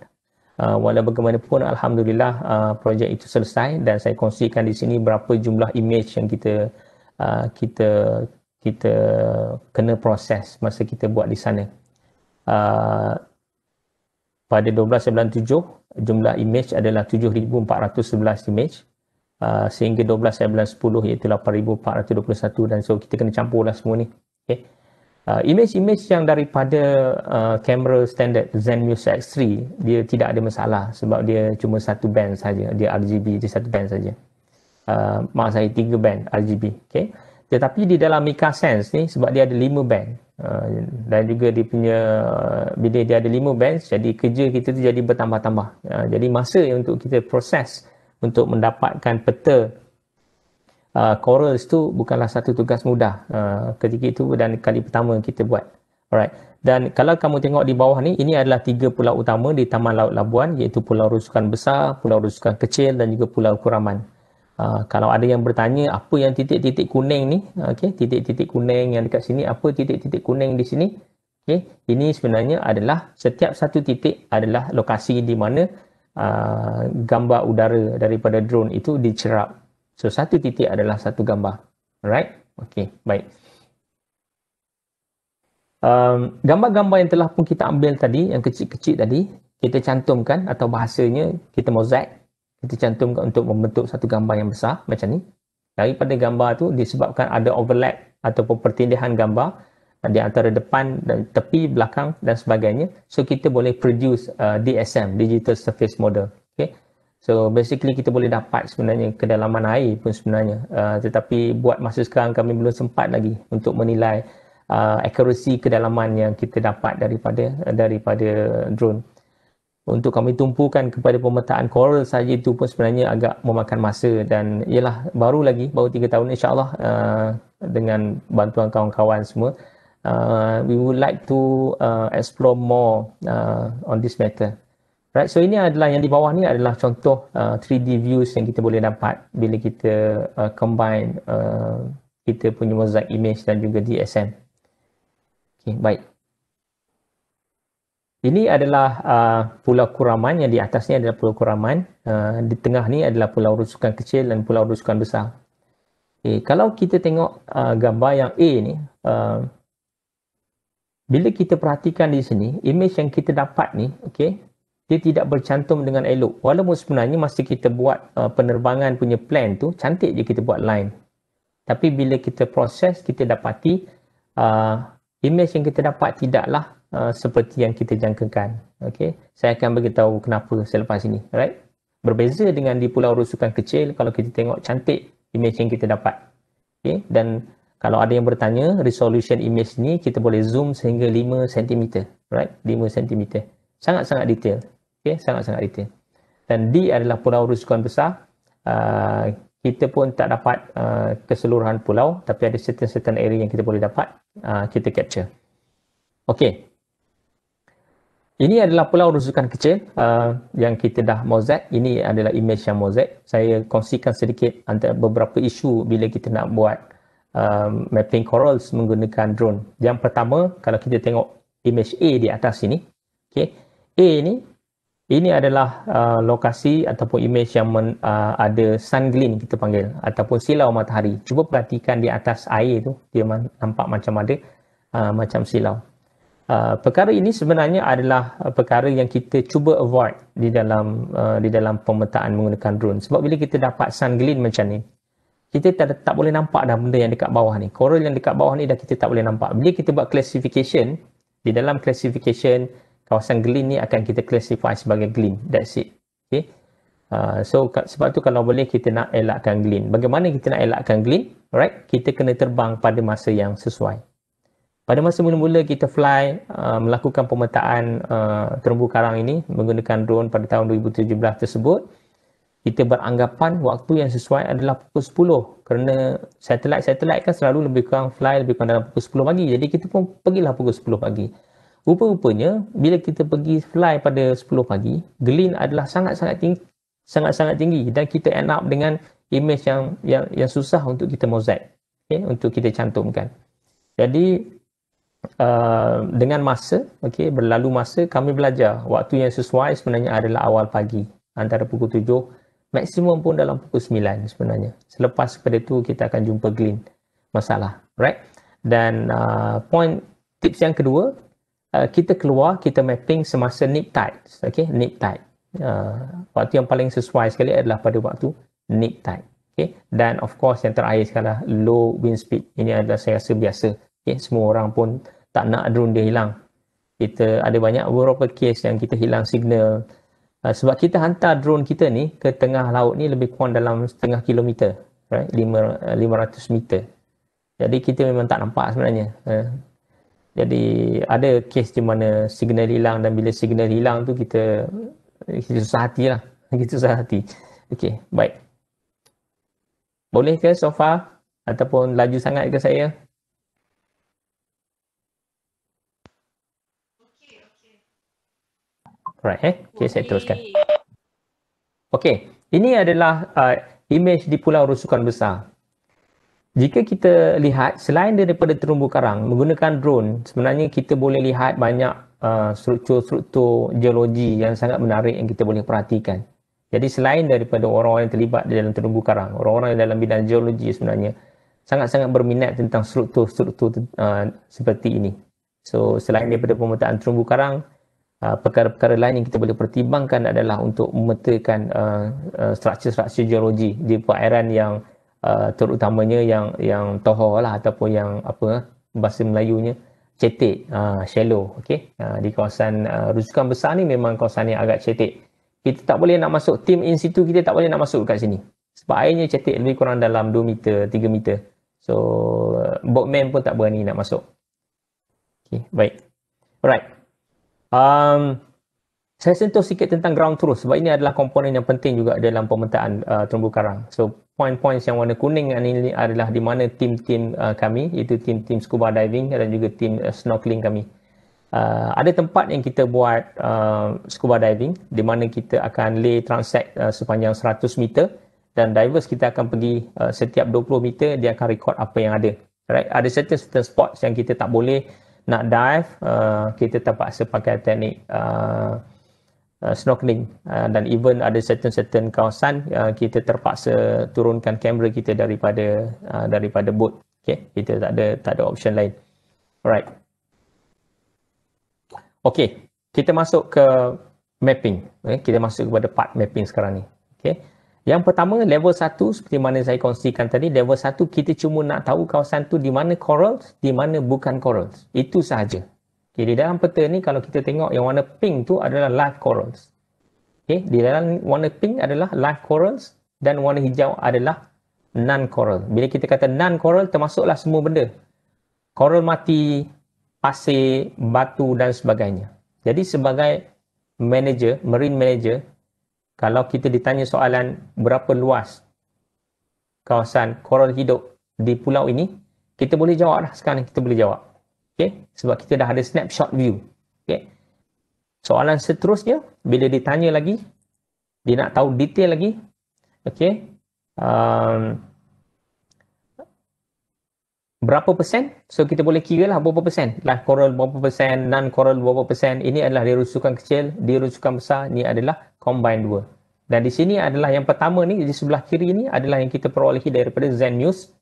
uh, walau bagaimanapun Alhamdulillah uh, projek itu selesai dan saya kongsikan di sini berapa jumlah image yang kita uh, kita kita kena proses masa kita buat di sana uh, pada 1297 jumlah image adalah 7411 image uh, sehingga 12 ayat bulan 10 iaitu 8421 dan so kita kena campurlah semua ni okay. uh, image-image yang daripada uh, kamera standard Zenmuse X3 dia tidak ada masalah sebab dia cuma satu band saja dia RGB dia satu band saja uh, maaf saya tiga band RGB okay. tetapi di dalam Mika Sense ni sebab dia ada lima band Uh, dan juga dia punya uh, bila dia ada 5 band jadi kerja kita tu jadi bertambah-tambah uh, jadi masa untuk kita proses uh, untuk mendapatkan peta uh, ah, corals tu bukanlah satu tugas mudah uh, ketika itu dan kali pertama kita buat. Alright. Dan kalau kamu tengok di bawah ni, ini adalah tiga pulau utama di Taman Laut Labuan iaitu Pulau Rusukan Besar, Pulau Rusukan Kecil dan juga Pulau Kuraman. Uh, kalau ada yang bertanya apa yang titik-titik kuning ni, okay, titik-titik kuning yang dekat sini, apa titik-titik kuning di sini? Okay, ini sebenarnya adalah setiap satu titik adalah lokasi di mana uh, gambar udara daripada drone itu dicerap. So satu titik adalah satu gambar. Alright? okay, baik. Um, gambar-gambar yang telah pun kita ambil tadi, yang kecil-kecil tadi, kita cantumkan atau bahasanya kita mozaik, kita cantumkan untuk membentuk satu gambar yang besar macam ni. Daripada gambar tu disebabkan ada overlap ataupun pertindihan gambar, di antara depan dan tepi belakang dan sebagainya so kita boleh produce uh, DSM digital surface model okay so basically kita boleh dapat sebenarnya kedalaman air pun sebenarnya uh, tetapi buat masa sekarang kami belum sempat lagi untuk menilai uh, accuracy kedalaman yang kita dapat daripada uh, daripada drone untuk kami tumpukan kepada pemetaan coral saja itu pun sebenarnya agak memakan masa dan ialah baru lagi baru 3 tahun insyaallah uh, dengan bantuan kawan-kawan semua Uh, we would like to uh, explore more uh, on this matter. Right, so ini adalah yang di bawah ni adalah contoh uh, 3D views yang kita boleh dapat bila kita uh, combine uh, kita punya mosaic image dan juga DSM. Okay, baik. Ini adalah uh, Pulau Kuraman yang di atas ni adalah Pulau Kuraman. Uh, di tengah ni adalah Pulau Rusukan Kecil dan Pulau Rusukan Besar. Okay, eh, kalau kita tengok uh, gambar yang A ni, uh, bila kita perhatikan di sini, image yang kita dapat ni, okay, dia tidak bercantum dengan elok. Walaupun sebenarnya masa kita buat uh, penerbangan punya plan tu, cantik je kita buat line. Tapi bila kita proses, kita dapati uh, image yang kita dapat tidaklah uh, seperti yang kita jangkakan. Okay? Saya akan bagi tahu kenapa selepas ini. Right? Berbeza dengan di pulau rusukan kecil, kalau kita tengok cantik image yang kita dapat. Okay? Dan kalau ada yang bertanya resolution image ni kita boleh zoom sehingga 5 cm right 5 cm sangat-sangat detail okay? sangat-sangat detail dan D adalah pulau risikoan besar uh, kita pun tak dapat uh, keseluruhan pulau tapi ada certain-certain area yang kita boleh dapat uh, kita capture Okay. ini adalah pulau rujukan kecil uh, yang kita dah mozaik. Ini adalah image yang mozaik. Saya kongsikan sedikit antara beberapa isu bila kita nak buat um, mapping corals menggunakan drone. Yang pertama, kalau kita tengok image A di atas sini, okay, A ini, ini adalah uh, lokasi ataupun image yang men, uh, ada sun gleam kita panggil ataupun silau matahari. Cuba perhatikan di atas air itu, dia man, nampak macam ada uh, macam silau. Uh, perkara ini sebenarnya adalah perkara yang kita cuba avoid di dalam uh, di dalam pemetaan menggunakan drone. Sebab bila kita dapat sun gleam macam ni, kita tak, tak boleh nampak dah benda yang dekat bawah ni. Coral yang dekat bawah ni dah kita tak boleh nampak. Bila kita buat classification, di dalam classification, kawasan glean ni akan kita classify sebagai glean. That's it. Okay. Uh, so, k- sebab tu kalau boleh kita nak elakkan glean. Bagaimana kita nak elakkan glean? Alright. Kita kena terbang pada masa yang sesuai. Pada masa mula-mula kita fly, uh, melakukan pemetaan uh, terumbu karang ini menggunakan drone pada tahun 2017 tersebut, kita beranggapan waktu yang sesuai adalah pukul 10 kerana satelit-satelit kan selalu lebih kurang fly lebih kurang dalam pukul 10 pagi jadi kita pun pergilah pukul 10 pagi rupa-rupanya bila kita pergi fly pada 10 pagi glin adalah sangat-sangat tinggi sangat-sangat tinggi dan kita end up dengan image yang yang yang susah untuk kita mozaik okay? untuk kita cantumkan jadi Uh, dengan masa, okay, berlalu masa, kami belajar waktu yang sesuai sebenarnya adalah awal pagi antara pukul maksimum pun dalam pukul 9 sebenarnya. Selepas pada itu kita akan jumpa glint masalah, right? Dan uh, point tips yang kedua, uh, kita keluar, kita mapping semasa nip tide, okay? Nip tide. Uh, waktu yang paling sesuai sekali adalah pada waktu nip tide. Okay. Dan of course yang terakhir sekarang low wind speed. Ini adalah saya rasa biasa. Okay. Semua orang pun tak nak drone dia hilang. Kita ada banyak beberapa case yang kita hilang signal. Ah, sebab kita hantar drone kita ni ke tengah laut ni lebih kurang dalam setengah kilometer right 500 ah, meter jadi kita memang tak nampak sebenarnya uh, jadi ada kes di mana signal hilang dan bila signal hilang tu kita kita susah hati lah kita susah hati Okay, baik boleh ke so far ataupun laju sangat ke saya Alright eh. Okay, okay. saya teruskan. Okay, ini adalah uh, image di Pulau Rusukan Besar. Jika kita lihat selain daripada terumbu karang menggunakan drone, sebenarnya kita boleh lihat banyak uh, struktur-struktur geologi yang sangat menarik yang kita boleh perhatikan. Jadi selain daripada orang-orang yang terlibat di dalam terumbu karang, orang-orang yang dalam bidang geologi sebenarnya sangat-sangat berminat tentang struktur-struktur uh, seperti ini. So selain daripada pemetaan terumbu karang, Ah, perkara-perkara lain yang kita boleh pertimbangkan adalah untuk memetakan ah, ah, struktur-struktur geologi di perairan yang terutamanya yang yang tohor lah ataupun yang apa bahasa Melayunya cetek, shallow okay? di kawasan rujukan besar ni memang kawasan yang agak cetek kita tak boleh nak masuk tim in situ kita tak boleh nak masuk kat sini sebab airnya cetek lebih kurang dalam 2 meter, 3 meter so boatman pun tak berani nak masuk okay, baik alright Um, saya sentuh sikit tentang ground truth sebab ini adalah komponen yang penting juga dalam pemetaan uh, terumbu karang. So, point-point yang warna kuning ini adalah di mana tim-tim uh, kami, iaitu tim-tim scuba diving dan juga tim uh, snorkeling kami. Uh, ada tempat yang kita buat uh, scuba diving di mana kita akan lay transect uh, sepanjang 100 meter dan divers kita akan pergi uh, setiap 20 meter dia akan record apa yang ada. Right? Ada certain, certain spots yang kita tak boleh nak dive, uh, kita terpaksa pakai teknik uh, uh, snorkeling. Uh, dan even ada certain-certain kawasan, uh, kita terpaksa turunkan kamera kita daripada uh, daripada boat. Okay, kita tak ada tak ada option lain. Alright. Okay, kita masuk ke mapping. Okay. Eh, kita masuk kepada part mapping sekarang ni. Okay. Yang pertama level 1 seperti mana saya kongsikan tadi level 1 kita cuma nak tahu kawasan tu di mana corals di mana bukan corals. Itu sahaja. Okey di dalam peta ni kalau kita tengok yang warna pink tu adalah live corals. okay di dalam warna pink adalah live corals dan warna hijau adalah non coral. Bila kita kata non coral termasuklah semua benda. Coral mati, pasir, batu dan sebagainya. Jadi sebagai manager, marine manager, kalau kita ditanya soalan berapa luas kawasan koral hidup di pulau ini, kita boleh jawab lah sekarang kita boleh jawab. Okay? Sebab kita dah ada snapshot view. Okay? Soalan seterusnya, bila ditanya lagi, dia nak tahu detail lagi. Okay? Um, berapa persen? So kita boleh kira lah berapa persen. Life lah, coral berapa persen, non coral berapa persen. Ini adalah dia rusukan kecil, dia rusukan besar, ini adalah combine dua. Dan di sini adalah yang pertama ni, di sebelah kiri ni adalah yang kita perolehi daripada Zen News.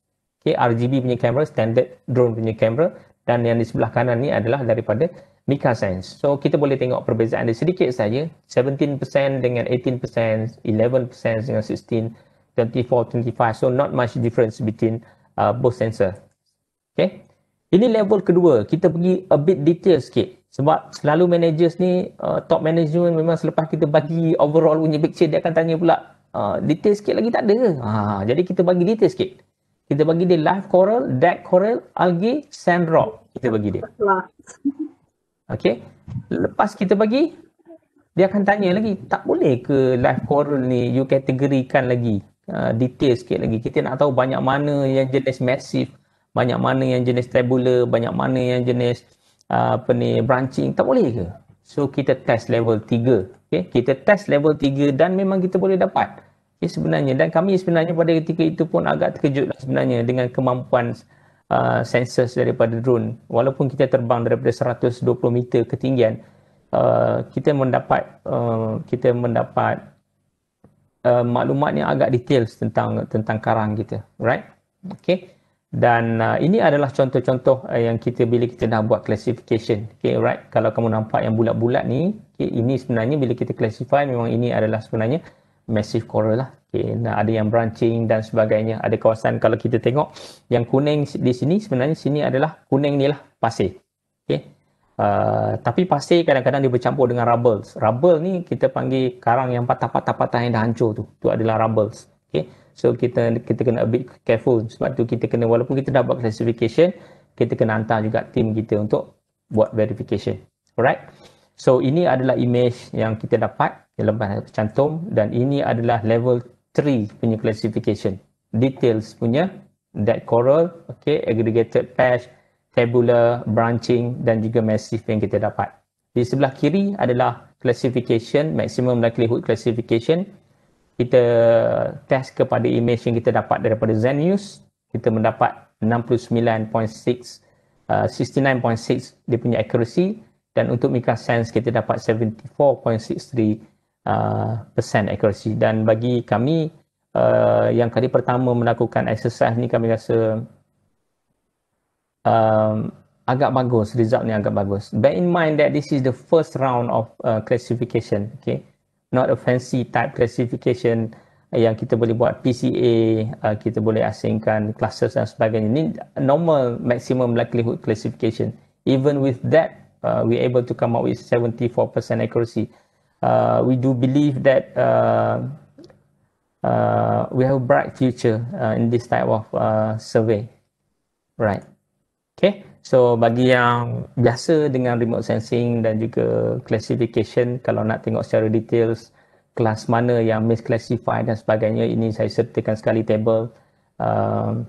Okay, RGB punya kamera, standard drone punya kamera. Dan yang di sebelah kanan ni adalah daripada Mika Sense. So, kita boleh tengok perbezaan dia sedikit saja. 17% dengan 18%, 11% dengan 16%, 24, 25. So, not much difference between uh, both sensor. Okay. Ini level kedua. Kita pergi a bit detail sikit. Sebab selalu managers ni, uh, top management memang selepas kita bagi overall punya picture, dia akan tanya pula, uh, detail sikit lagi tak ada ke? Ha, jadi kita bagi detail sikit. Kita bagi dia live coral, dead coral, algae, sand rock. Kita bagi dia. Okay. Lepas kita bagi, dia akan tanya lagi, tak boleh ke live coral ni you kategorikan lagi? Uh, detail sikit lagi. Kita nak tahu banyak mana yang jenis massive, banyak mana yang jenis tabular, banyak mana yang jenis Ah, apa ni branching tak boleh ke so kita test level 3 okey kita test level 3 dan memang kita boleh dapat okay, sebenarnya dan kami sebenarnya pada ketika itu pun agak terkejut lah sebenarnya dengan kemampuan uh, sensors daripada drone walaupun kita terbang daripada 120 meter ketinggian uh, kita mendapat uh, kita mendapat uh, maklumat yang agak details tentang tentang karang kita right okey dan uh, ini adalah contoh-contoh uh, yang kita bila kita dah buat classification okay right kalau kamu nampak yang bulat-bulat ni okay, ini sebenarnya bila kita classify memang ini adalah sebenarnya massive coral lah okay nah, ada yang branching dan sebagainya ada kawasan kalau kita tengok yang kuning di sini sebenarnya sini adalah kuning ni lah pasir okay uh, tapi pasir kadang-kadang dia bercampur dengan rubble. rubble ni kita panggil karang yang patah-patah-patah yang dah hancur tu tu adalah rubble. okay So kita kita kena a bit careful sebab tu kita kena walaupun kita dah buat classification, kita kena hantar juga team kita untuk buat verification. Alright. So ini adalah image yang kita dapat yang lepas cantum dan ini adalah level 3 punya classification. Details punya that coral, okay, aggregated patch, tabular, branching dan juga massive yang kita dapat. Di sebelah kiri adalah classification, maximum likelihood classification kita test kepada image yang kita dapat daripada Zenius, kita mendapat 69.6, uh, 69.6 dia punya accuracy dan untuk Mika Sense kita dapat 74.63 uh, percent accuracy dan bagi kami uh, yang kali pertama melakukan exercise ni kami rasa um, agak bagus, result ni agak bagus. Bear in mind that this is the first round of uh, classification. Okay not a fancy type classification eh, yang kita boleh buat PCA, uh, eh, kita boleh asingkan clusters dan sebagainya. Ini normal maximum likelihood classification. Even with that, uh, we able to come up with 74% accuracy. Uh, we do believe that uh, uh, we have a bright future uh, in this type of uh, survey. Right. Okay. So bagi yang biasa dengan remote sensing dan juga classification kalau nak tengok secara details kelas mana yang misclassified dan sebagainya ini saya sertakan sekali table uh,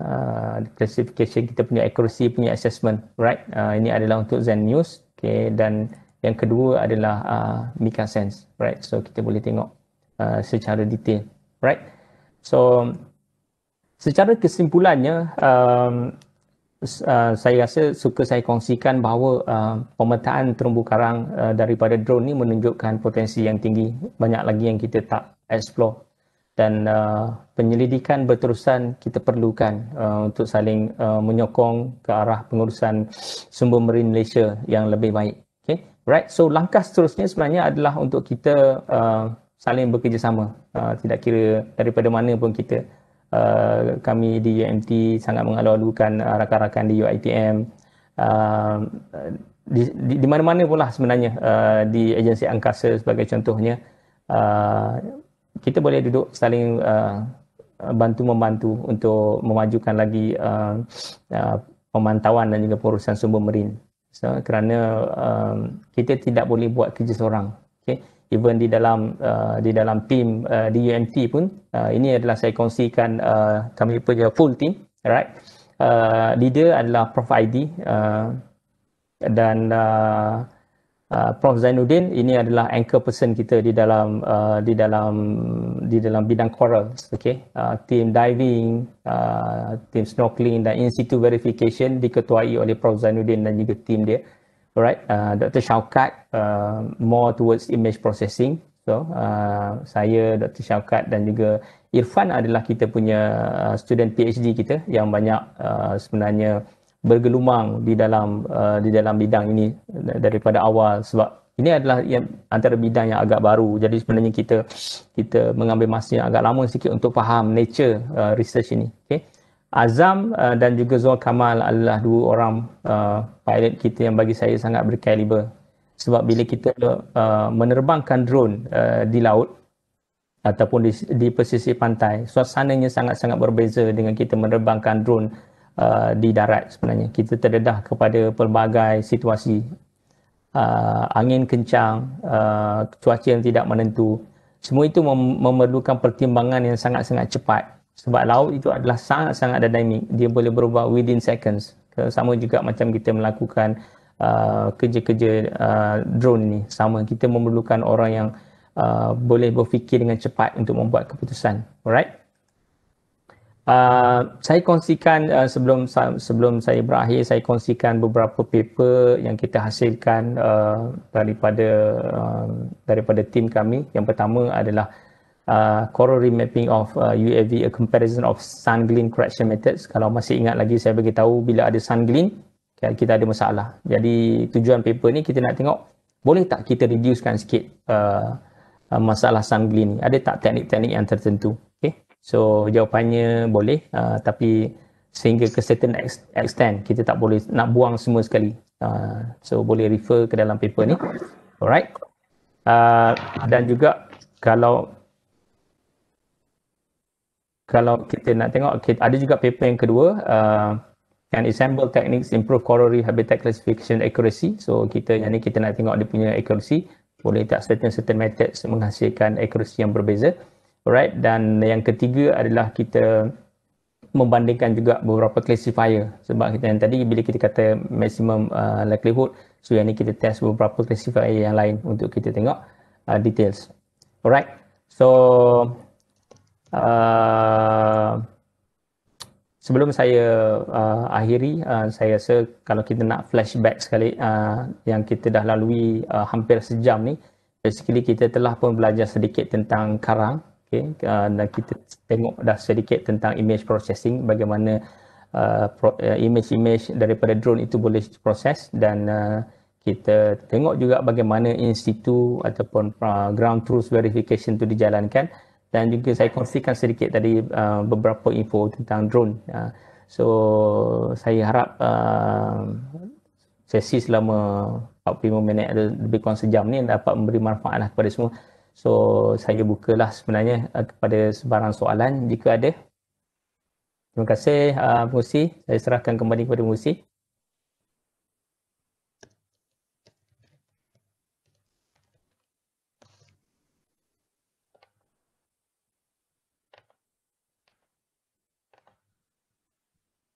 uh, classification kita punya accuracy punya assessment right uh, ini adalah untuk Zen News okay dan yang kedua adalah uh, Mika Sense right so kita boleh tengok uh, secara detail right so secara kesimpulannya um, uh, saya rasa suka saya kongsikan bahawa uh, pemetaan terumbu karang uh, daripada drone ni menunjukkan potensi yang tinggi banyak lagi yang kita tak explore dan uh, penyelidikan berterusan kita perlukan uh, untuk saling uh, menyokong ke arah pengurusan sumber marine Malaysia yang lebih baik okey right so langkah seterusnya sebenarnya adalah untuk kita uh, saling bekerjasama uh, tidak kira daripada mana pun kita uh, kami di UMT sangat mengalu-alukan uh, rakan-rakan di UITM uh, di, di, mana-mana pula sebenarnya uh, di agensi angkasa sebagai contohnya uh, kita boleh duduk saling uh, bantu-membantu untuk memajukan lagi uh, uh, pemantauan dan juga pengurusan sumber marin so, kerana uh, kita tidak boleh buat kerja seorang okay? even di dalam uh, di dalam team uh, di UMT pun uh, ini adalah saya kongsikan uh, kami punya full team right uh, leader adalah prof ID uh, dan uh, uh, prof Zainuddin ini adalah anchor person kita di dalam uh, di dalam di dalam bidang coral okey uh, team diving uh, team snorkeling dan in situ verification diketuai oleh prof Zainuddin dan juga team dia Alright, uh, Dr. Shaukat uh, more towards image processing. So, uh, saya Dr. Shaukat dan juga Irfan adalah kita punya uh, student PhD kita yang banyak uh, sebenarnya bergelumang di dalam uh, di dalam bidang ini daripada awal sebab ini adalah yang antara bidang yang agak baru. Jadi sebenarnya kita kita mengambil masa yang agak lama sikit untuk faham nature uh, research ini. Okay. Azam uh, dan juga Zul Kamal adalah dua orang uh, pilot kita yang bagi saya sangat berkaliber. Sebab bila kita uh, menerbangkan drone uh, di laut ataupun di, di pesisir pantai, suasananya sangat-sangat berbeza dengan kita menerbangkan drone uh, di darat sebenarnya. Kita terdedah kepada pelbagai situasi. Uh, angin kencang, uh, cuaca yang tidak menentu. Semua itu mem- memerlukan pertimbangan yang sangat-sangat cepat sebab laut itu adalah sangat-sangat dynamic dia boleh berubah within seconds sama juga macam kita melakukan uh, kerja-kerja uh, drone ni sama kita memerlukan orang yang uh, boleh berfikir dengan cepat untuk membuat keputusan alright Uh, saya kongsikan uh, sebelum sebelum saya berakhir saya kongsikan beberapa paper yang kita hasilkan uh, daripada uh, daripada tim kami. Yang pertama adalah uh, corollary mapping of uh, UAV, a comparison of sun gleam correction methods. Kalau masih ingat lagi saya bagi tahu bila ada sun gleam, kita ada masalah. Jadi tujuan paper ni kita nak tengok boleh tak kita reducekan sikit uh, uh, masalah sun gleam ni. Ada tak teknik-teknik yang tertentu? Okay. So jawapannya boleh uh, tapi sehingga ke certain extent kita tak boleh nak buang semua sekali. Uh, so boleh refer ke dalam paper ni. Alright. Uh, dan juga kalau kalau kita nak tengok kita, ada juga paper yang kedua uh, can assemble techniques improve coral reef habitat classification accuracy so kita yang ni kita nak tengok dia punya accuracy boleh tak certain certain methods menghasilkan accuracy yang berbeza alright dan yang ketiga adalah kita membandingkan juga beberapa classifier sebab kita yang tadi bila kita kata maximum uh, likelihood so yang ni kita test beberapa classifier yang lain untuk kita tengok uh, details alright so Uh, sebelum saya uh, akhiri uh, saya rasa kalau kita nak flashback sekali uh, yang kita dah lalui uh, hampir sejam ni basically kita telah pun belajar sedikit tentang karang okay, uh, dan kita tengok dah sedikit tentang image processing bagaimana uh, pro, uh, image-image daripada drone itu boleh proses dan uh, kita tengok juga bagaimana institu ataupun uh, ground truth verification itu dijalankan dan juga saya kongsikan sedikit tadi uh, beberapa info tentang drone. Uh, so saya harap uh, sesi selama 45 minit atau lebih kurang sejam ni dapat memberi manfaat lah kepada semua. So saya bukalah sebenarnya uh, kepada sebarang soalan jika ada. Terima kasih uh, Musi. Saya serahkan kembali kepada Musi.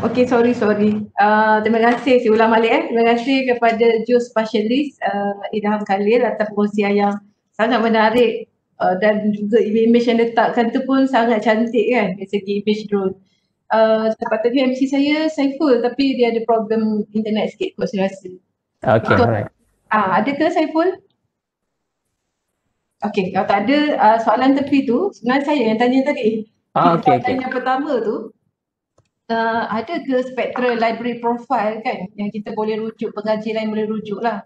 Okay, sorry, sorry. Uh, terima kasih, si ulang balik. Eh. Terima kasih kepada Joe Specialist, uh, Idham Khalil atas perkongsian yang sangat menarik uh, dan juga image yang letakkan tu pun sangat cantik kan dari segi image drone. Uh, sepatutnya MC saya, saya full tapi dia ada problem internet sikit kot saya rasa. Okay, so, alright. uh, ah, ada ke saya full? Okay, kalau tak ada uh, soalan tepi tu, sebenarnya saya yang tanya tadi. Ah, okay, okay. yang pertama tu, uh, ada ke spectral library profile kan yang kita boleh rujuk, pengaji lain boleh rujuk lah.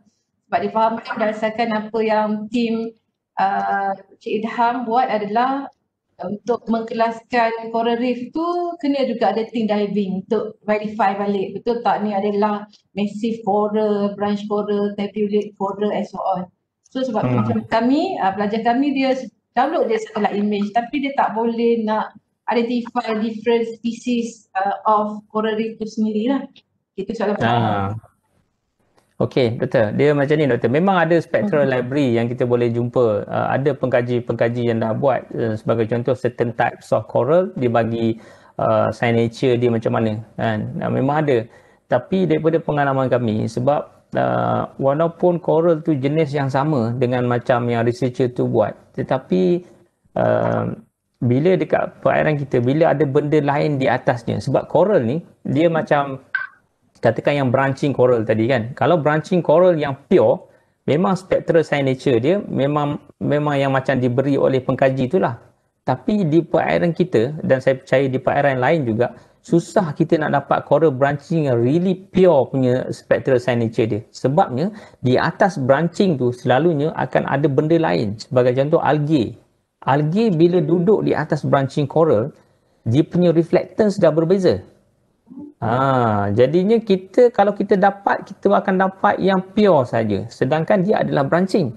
Sebab dia faham kan berdasarkan apa yang tim uh, eh, Cik Idham buat adalah untuk mengkelaskan coral reef tu kena juga ada team diving untuk verify balik betul tak ni adalah massive coral, branch coral, tabulate coral and so on. So sebab hmm. kami, eh, pelajar kami dia download dia setelah image tapi dia tak boleh nak identify different species uh, of coral reef tu sendiri lah. Itu soalan pertama. Ah. Okey, doktor. Dia macam ni doktor. Memang ada spectral mm-hmm. library yang kita boleh jumpa. Uh, ada pengkaji-pengkaji yang dah buat uh, sebagai contoh certain types of coral dibagi uh, signature dia macam mana kan. Uh, memang ada. Tapi daripada pengalaman kami sebab uh, walaupun coral tu jenis yang sama dengan macam yang researcher tu buat tetapi uh, bila dekat perairan kita bila ada benda lain di atasnya sebab coral ni dia macam katakan yang branching coral tadi kan kalau branching coral yang pure memang spectral signature dia memang memang yang macam diberi oleh pengkaji itulah tapi di perairan kita dan saya percaya di perairan lain juga susah kita nak dapat coral branching yang really pure punya spectral signature dia sebabnya di atas branching tu selalunya akan ada benda lain sebagai contoh algae algae bila duduk di atas branching coral dia punya reflectance dah berbeza ha, jadinya kita kalau kita dapat kita akan dapat yang pure saja sedangkan dia adalah branching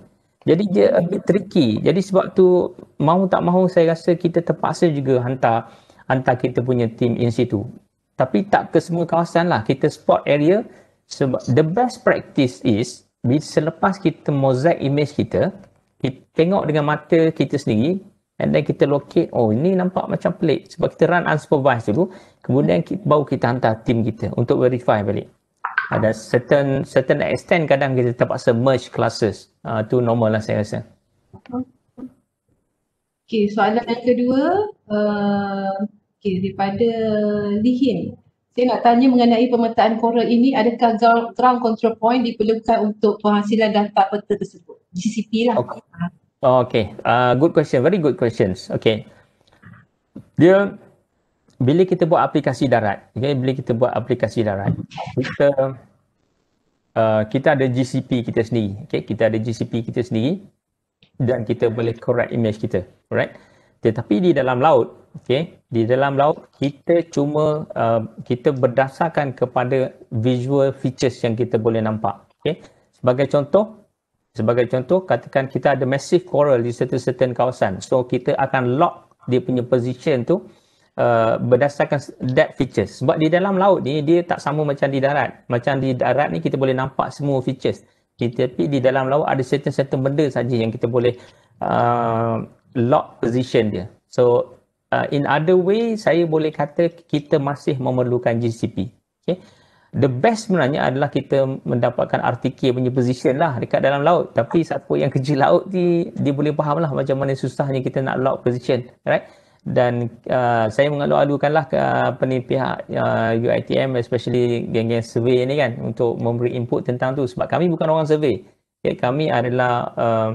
jadi dia a bit tricky jadi sebab tu mahu tak mahu saya rasa kita terpaksa juga hantar hantar kita punya team in situ tapi tak ke semua kawasan lah kita spot area sebab the best practice is selepas kita mosaic image kita kita tengok dengan mata kita sendiri and then kita locate oh ini nampak macam pelik sebab kita run unsupervised dulu kemudian kita, baru kita hantar tim kita untuk verify balik ada certain certain extent kadang kita terpaksa merge classes uh, tu normal lah saya rasa Okay, soalan yang kedua uh, okay, daripada Lihin saya nak tanya mengenai pemetaan koral ini, adakah ground control point diperlukan untuk penghasilan data peta tersebut? GCP lah. Okay. Oh, okay. Uh, good question. Very good questions. Okay. Dia, bila kita buat aplikasi darat, okay, bila kita buat aplikasi darat, kita uh, kita ada GCP kita sendiri. Okay, kita ada GCP kita sendiri dan kita boleh correct image kita. Alright. Tetapi di dalam laut, Okay, di dalam laut kita cuma uh, kita berdasarkan kepada visual features yang kita boleh nampak. Okay, sebagai contoh, sebagai contoh katakan kita ada massive coral di satu certain kawasan, so kita akan lock dia punya position tu uh, berdasarkan depth features. Sebab di dalam laut ni dia tak sama macam di darat. Macam di darat ni kita boleh nampak semua features. Tetapi di dalam laut ada certain certain benda saja yang kita boleh uh, lock position dia. So uh, in other way saya boleh kata kita masih memerlukan GCP. Okay. The best sebenarnya adalah kita mendapatkan RTK punya position lah dekat dalam laut. Tapi siapa yang kerja laut ni, dia boleh faham lah macam mana susahnya kita nak lock position. Right? Dan uh, saya mengalu-alukan lah ke uh, pihak uh, UITM especially geng-geng survey ni kan untuk memberi input tentang tu. Sebab kami bukan orang survey. Okay, kami adalah uh,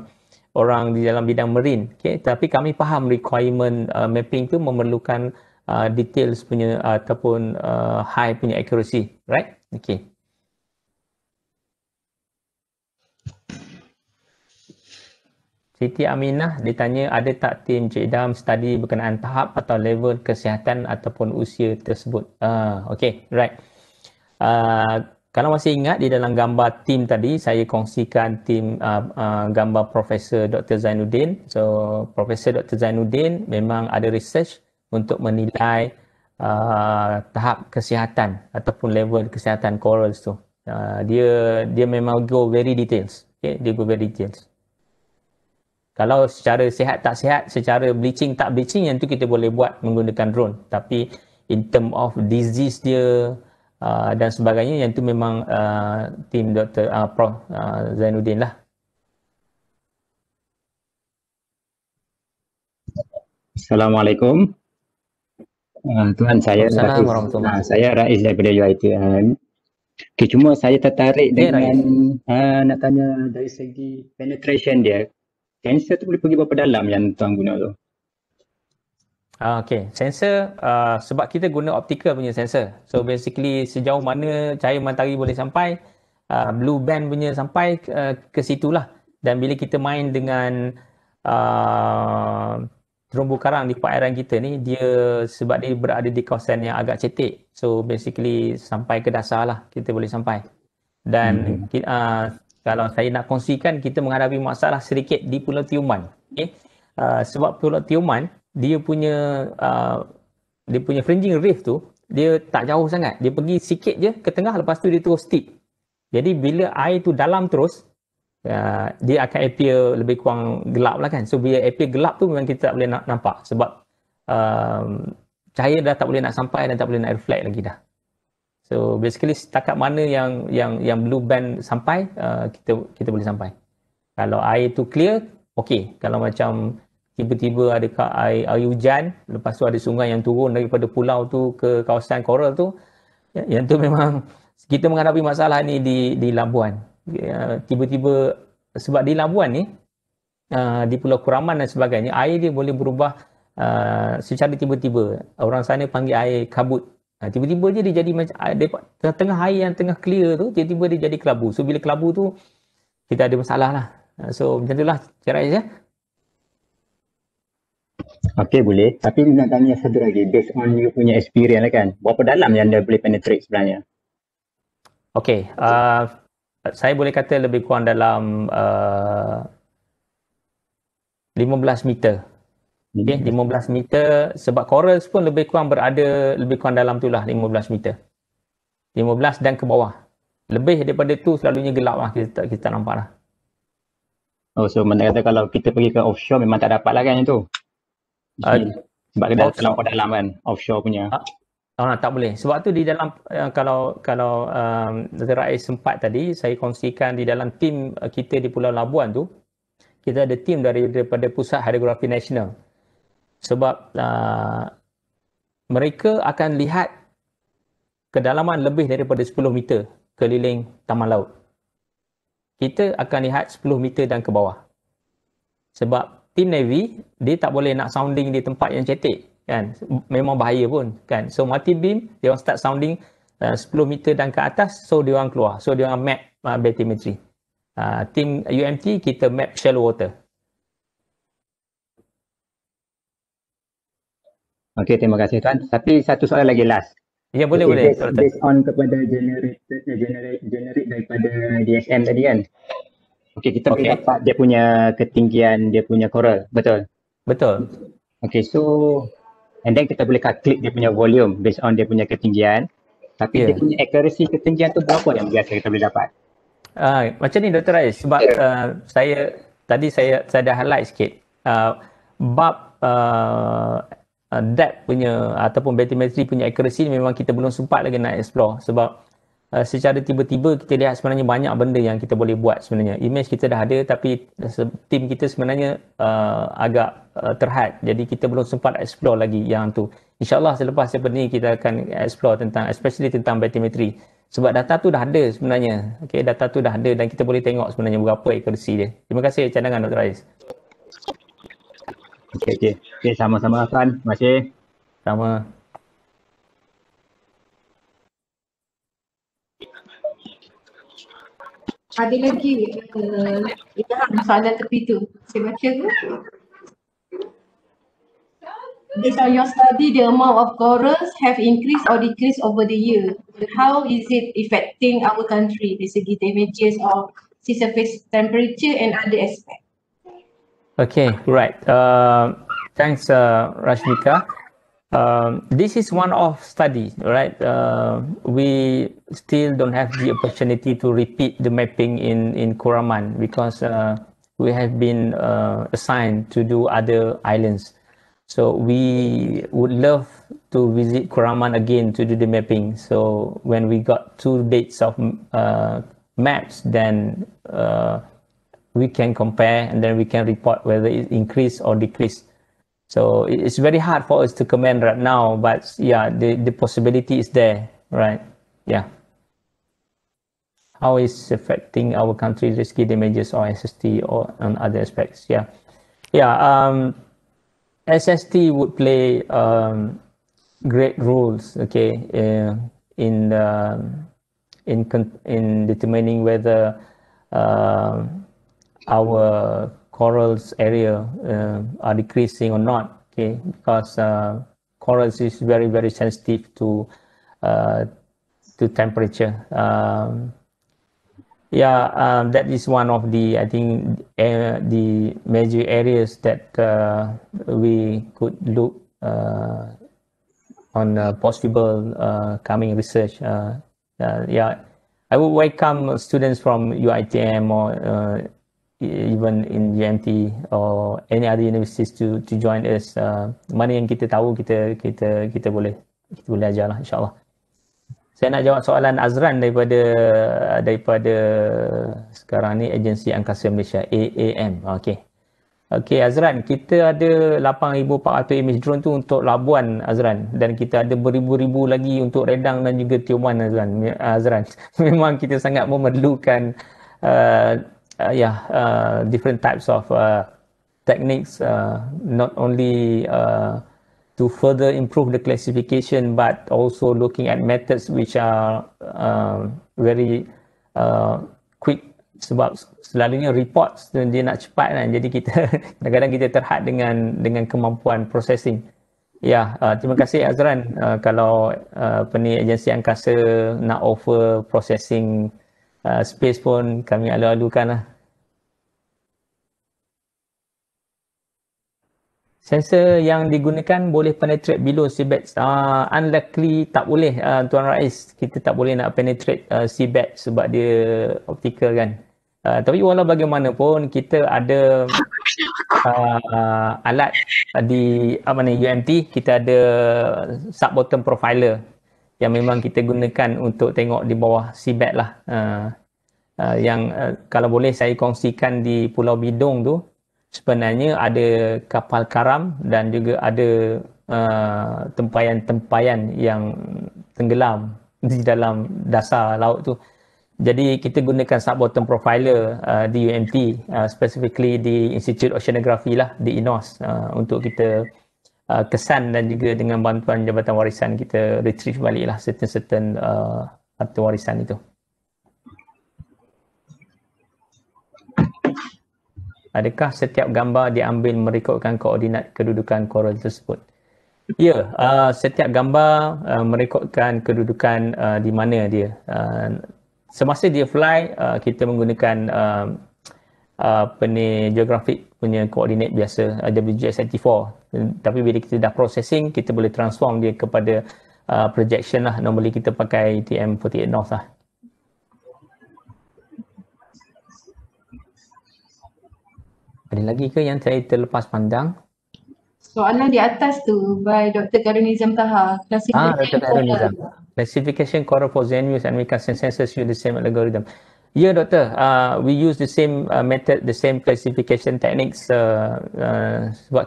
orang di dalam bidang marine. Okay? Tapi kami faham requirement uh, mapping itu memerlukan uh, details punya uh, ataupun uh, high punya accuracy. Right? Okay. Siti Aminah ditanya ada tak tim Cik Dam study berkenaan tahap atau level kesihatan ataupun usia tersebut? Uh, ah, okay, right. Uh, kalau masih ingat di dalam gambar tim tadi, saya kongsikan tim uh, uh, gambar Profesor Dr. Zainuddin. So, Profesor Dr. Zainuddin memang ada research untuk menilai uh, tahap kesihatan ataupun level kesihatan corals tu. Uh, dia dia memang go very details. Okay, dia go very details. Kalau secara sihat tak sihat, secara bleaching tak bleaching, yang tu kita boleh buat menggunakan drone. Tapi in term of disease dia, uh, dan sebagainya yang tu memang uh, tim Dr. Uh, ah, Prof. Uh, Zainuddin lah. Assalamualaikum. Tuhan saya Assalamualaikum Rais, saya Rais daripada UITM. Okay, cuma saya tertarik okay, dengan uh, nak tanya dari segi penetration dia. Cancer tu boleh pergi berapa dalam yang tuan guna tu? Uh, Ah, okay, sensor uh, sebab kita guna optical punya sensor. So basically sejauh mana cahaya matahari boleh sampai, uh, blue band punya sampai uh, ke situ lah. Dan bila kita main dengan uh, terumbu karang di perairan kita ni, dia sebab dia berada di kawasan yang agak cetek. So basically sampai ke dasar lah kita boleh sampai. Dan hmm. uh, kalau saya nak kongsikan, kita menghadapi masalah sedikit di Pulau Tiuman. Okay. Uh, sebab Pulau Tiuman, dia punya uh, dia punya fringing reef tu dia tak jauh sangat dia pergi sikit je ke tengah lepas tu dia terus steep jadi bila air tu dalam terus uh, dia akan appear lebih kurang gelap lah kan so bila appear gelap tu memang kita tak boleh nak nampak sebab um, cahaya dah tak boleh nak sampai dan tak boleh nak reflect lagi dah so basically setakat mana yang yang yang blue band sampai uh, kita kita boleh sampai kalau air tu clear okey kalau macam tiba-tiba ada air, air hujan lepas tu ada sungai yang turun daripada pulau tu ke kawasan koral tu ya, yang tu memang kita menghadapi masalah ni di di Labuan ya, tiba-tiba sebab di Labuan ni ah, di Pulau Kuraman dan sebagainya air dia boleh berubah ah, secara tiba-tiba orang sana panggil air kabut ah, tiba-tiba je dia jadi macam tengah air yang tengah clear tu tiba-tiba dia jadi kelabu so bila kelabu tu kita ada masalah lah so macam lah cerai je Okey boleh. Tapi nak tanya satu lagi based on you punya experience lah kan. Berapa dalam yang anda boleh penetrate sebenarnya? Okey. Uh, saya boleh kata lebih kurang dalam uh, 15 meter. Okey, 15 hmm. meter sebab coral pun lebih kurang berada lebih kurang dalam itulah 15 meter. 15 dan ke bawah. Lebih daripada tu selalunya gelap lah kita tak, kita tak nampak lah. Oh so mana kata kalau kita pergi ke offshore memang tak dapat lah kan itu? sebab kita terlampau dalam kan offshore punya tak, ah, tak, ah, tak boleh sebab tu di dalam eh, kalau kalau um, Rais sempat tadi saya kongsikan di dalam tim eh, kita di Pulau Labuan tu kita ada tim dari daripada Pusat Hidrografi Nasional sebab uh, mereka akan lihat kedalaman lebih daripada 10 meter keliling taman laut kita akan lihat 10 meter dan ke bawah sebab tim Navy dia tak boleh nak sounding di tempat yang cetek kan memang bahaya pun kan so multi beam dia orang start sounding uh, 10 meter dan ke atas so dia orang keluar so dia orang map uh, bathymetry uh, tim UMT kita map shallow water Okay, terima kasih tuan. Tapi satu soalan lagi last. Ya, boleh okay, boleh. Based, based on kepada generate generate generate daripada DSM tadi kan. Okey, kita okay. boleh dapat dia punya ketinggian dia punya coral. Betul? Betul. Okey, so and then kita boleh klik dia punya volume based on dia punya ketinggian. Tapi yeah. dia ya. punya accuracy ketinggian tu berapa yang biasa kita boleh dapat? Uh, macam ni Dr. Aish, sebab uh, saya tadi saya saya dah highlight sikit. Uh, bab uh, depth punya ataupun bathymetry punya accuracy ni memang kita belum sempat lagi nak explore sebab Eh, secara tiba-tiba kita lihat sebenarnya banyak benda yang kita boleh buat sebenarnya. Image kita dah ada tapi tim kita sebenarnya uh, agak uh, terhad. Jadi kita belum sempat explore lagi yang tu. InsyaAllah selepas siapa ni kita akan explore tentang especially tentang bathymetry. Sebab data tu dah ada sebenarnya. Okay, data tu dah ada dan kita boleh tengok sebenarnya berapa accuracy dia. Terima kasih cadangan Dr. Aiz. Okay, okay. okay sama-sama Afan. Terima kasih. Sama. Ada lagi uh, soalan tepi tu. Saya baca tu. Based on your study, the amount of corals have increased or decreased over the year. How is it affecting our country? Basically, damages or sea surface temperature and other aspects. Okay, right. Uh, thanks, uh, Rashmika. Um, this is one off study, right? Uh, we still don't have the opportunity to repeat the mapping in, in Kuraman because uh, we have been uh, assigned to do other islands. So we would love to visit Kuraman again to do the mapping. So when we got two dates of uh, maps, then uh, we can compare and then we can report whether it increased or decreased. So it's very hard for us to comment right now, but yeah, the, the possibility is there, right? Yeah. How is affecting our country risky damages or SST or on other aspects? Yeah. Yeah. Um, SST would play um, great roles, okay, uh, in the, in in determining whether uh, our corals area uh, are decreasing or not, okay, because uh, corals is very, very sensitive to uh, to temperature. Um, yeah, um, that is one of the I think uh, the major areas that uh, we could look uh, on possible coming research. yeah, I would welcome students from UITM or even in GMT or any other universities to to join us uh, mana yang kita tahu kita kita kita boleh kita boleh ajar lah, insyaallah saya nak jawab soalan Azran daripada daripada sekarang ni agensi angkasa Malaysia AAM okey okey Azran kita ada 8400 image drone tu untuk labuan Azran dan kita ada beribu-ribu lagi untuk redang dan juga tiuman Azran Azran memang kita sangat memerlukan uh, uh, yeah uh, different types of uh, techniques uh, not only uh, to further improve the classification but also looking at methods which are uh, very uh, quick sebab selalunya report dia nak cepat kan jadi kita kadang-kadang kita terhad dengan dengan kemampuan processing ya yeah, uh, terima kasih Azran uh, kalau uh, apa agensi angkasa nak offer processing uh, space pun kami alu-alukan lah Sensor yang digunakan boleh penetrate below seabed. Uh, ah, unlikely tak boleh uh, Tuan Rais. Kita tak boleh nak penetrate uh, seabed sebab dia optical kan. Uh, tapi walau bagaimanapun kita ada uh, uh, alat di uh, mana UMT kita ada sub bottom profiler yang memang kita gunakan untuk tengok di bawah seabed lah. Uh, uh, yang uh, kalau boleh saya kongsikan di Pulau Bidong tu sebenarnya ada kapal karam dan juga ada uh, tempayan-tempayan yang tenggelam di dalam dasar laut tu. Jadi kita gunakan sub-bottom profiler uh, di UMT, uh, specifically di Institute Oceanography lah, di INOS uh, untuk kita uh, kesan dan juga dengan bantuan Jabatan Warisan kita retrieve balik lah certain-certain uh, warisan itu. adakah setiap gambar diambil merekodkan koordinat kedudukan coral tersebut? Ya, yeah, uh, setiap gambar uh, merekodkan kedudukan uh, di mana dia. Uh, semasa dia fly, uh, kita menggunakan um, uh, uh, ni, geografik punya koordinat biasa, uh, WGS-84. Tapi bila kita dah processing, kita boleh transform dia kepada uh, projection lah. Normally kita pakai TM48 North lah. Ada lagi ke yang saya terlepas pandang? Soalan di atas tu by Dr. Karunizam Taha. Ah, Dr. Karunizam. Classification quarter for Zenius and Mika Census use the same algorithm. Ya, yeah, Doktor. Uh, we use the same uh, method, the same classification techniques uh, uh, sebab,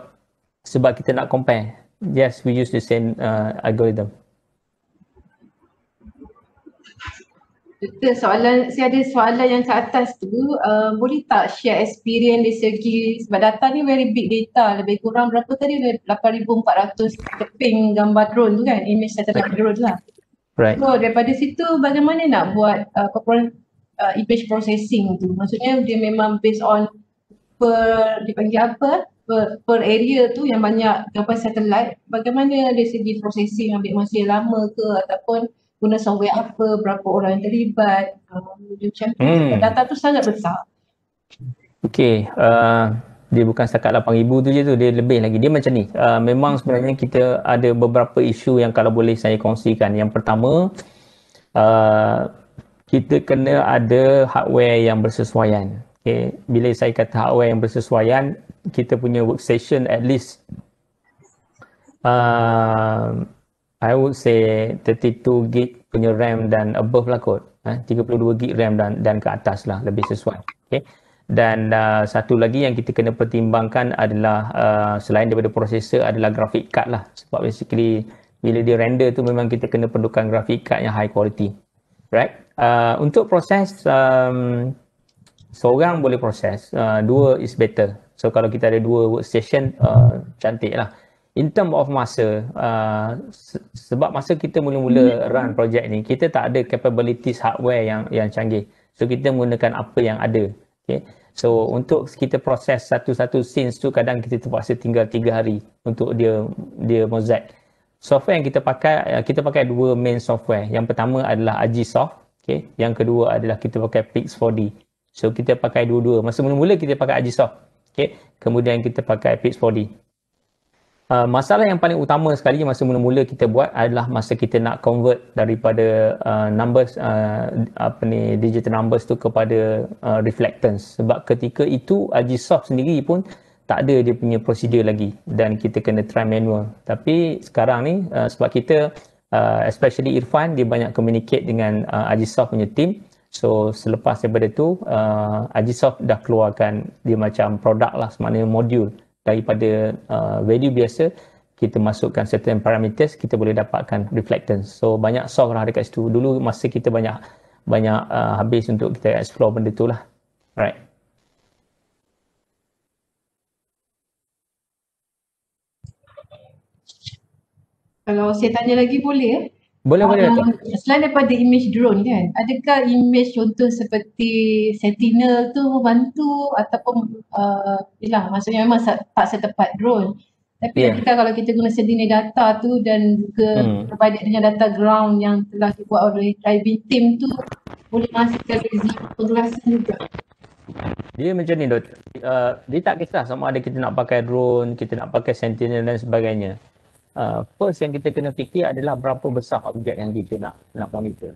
sebab kita nak compare. Yes, we use the same uh, algorithm. Doktor, soalan saya ada soalan yang ke atas tu. Uh, boleh tak share experience dari segi sebab data ni very big data. Lebih kurang berapa tadi? 8,400 keping gambar drone tu kan? Image satellite drone lah. Right. So daripada situ bagaimana nak buat uh, uh, image processing tu? Maksudnya dia memang based on per, dipanggil apa? Per, per area tu yang banyak gambar satellite. Bagaimana dari segi processing ambil masa yang lama ke ataupun guna software ya. apa, berapa orang yang terlibat. Uh, macam hmm. Data tu sangat besar. Okay. Uh, dia bukan setakat 8,000 tu je tu, dia lebih lagi. Dia macam ni, uh, memang sebenarnya kita ada beberapa isu yang kalau boleh saya kongsikan. Yang pertama, uh, kita kena ada hardware yang bersesuaian. Okey, Bila saya kata hardware yang bersesuaian, kita punya workstation at least uh, I would say 32 gig punya RAM dan above lah kot. Eh, ha? 32 gig RAM dan dan ke atas lah lebih sesuai. Okay. Dan uh, satu lagi yang kita kena pertimbangkan adalah uh, selain daripada prosesor adalah graphic card lah. Sebab basically bila dia render tu memang kita kena perlukan graphic card yang high quality. Right? Uh, untuk proses, um, seorang boleh proses. Uh, dua is better. So kalau kita ada dua workstation, uh, cantik lah. cantiklah in term of masa uh, sebab masa kita mula-mula yeah. run project ni kita tak ada capabilities hardware yang yang canggih so kita menggunakan apa yang ada okey so untuk kita proses satu-satu scene tu kadang kita terpaksa tinggal 3 hari untuk dia dia mozaik software yang kita pakai uh, kita pakai dua main software yang pertama adalah Agisoft okey yang kedua adalah kita pakai Pix4D so kita pakai dua-dua masa mula-mula kita pakai Agisoft okey kemudian kita pakai Pix4D Uh, masalah yang paling utama sekali masa mula-mula kita buat adalah masa kita nak convert daripada uh, numbers uh, apa ni digital numbers tu kepada uh, reflectance sebab ketika itu Agisoft sendiri pun tak ada dia punya prosedur lagi dan kita kena try manual tapi sekarang ni uh, sebab kita uh, especially Irfan dia banyak communicate dengan uh, Agisoft punya team so selepas daripada tu uh, Agisoft dah keluarkan dia macam produk lah semaknanya modul daripada uh, value biasa kita masukkan certain parameters kita boleh dapatkan reflectance so banyak solve lah dekat situ dulu masa kita banyak banyak uh, habis untuk kita explore benda tu lah right kalau saya tanya lagi boleh eh? Boleh, uh, boleh. Ah, ah, selain daripada image drone kan, adakah image contoh seperti Sentinel tu membantu ataupun uh, yalah, maksudnya memang tak setepat drone. Tapi yeah. adakah kalau kita guna Sentinel data tu dan juga hmm. provided dengan data ground yang telah dibuat oleh driving team tu boleh masukkan rezim penjelasan juga? Dia macam ni, Dr. Uh, dia tak kisah sama ada kita nak pakai drone, kita nak pakai Sentinel dan sebagainya uh, first yang kita kena fikir adalah berapa besar objek yang kita nak nak monitor.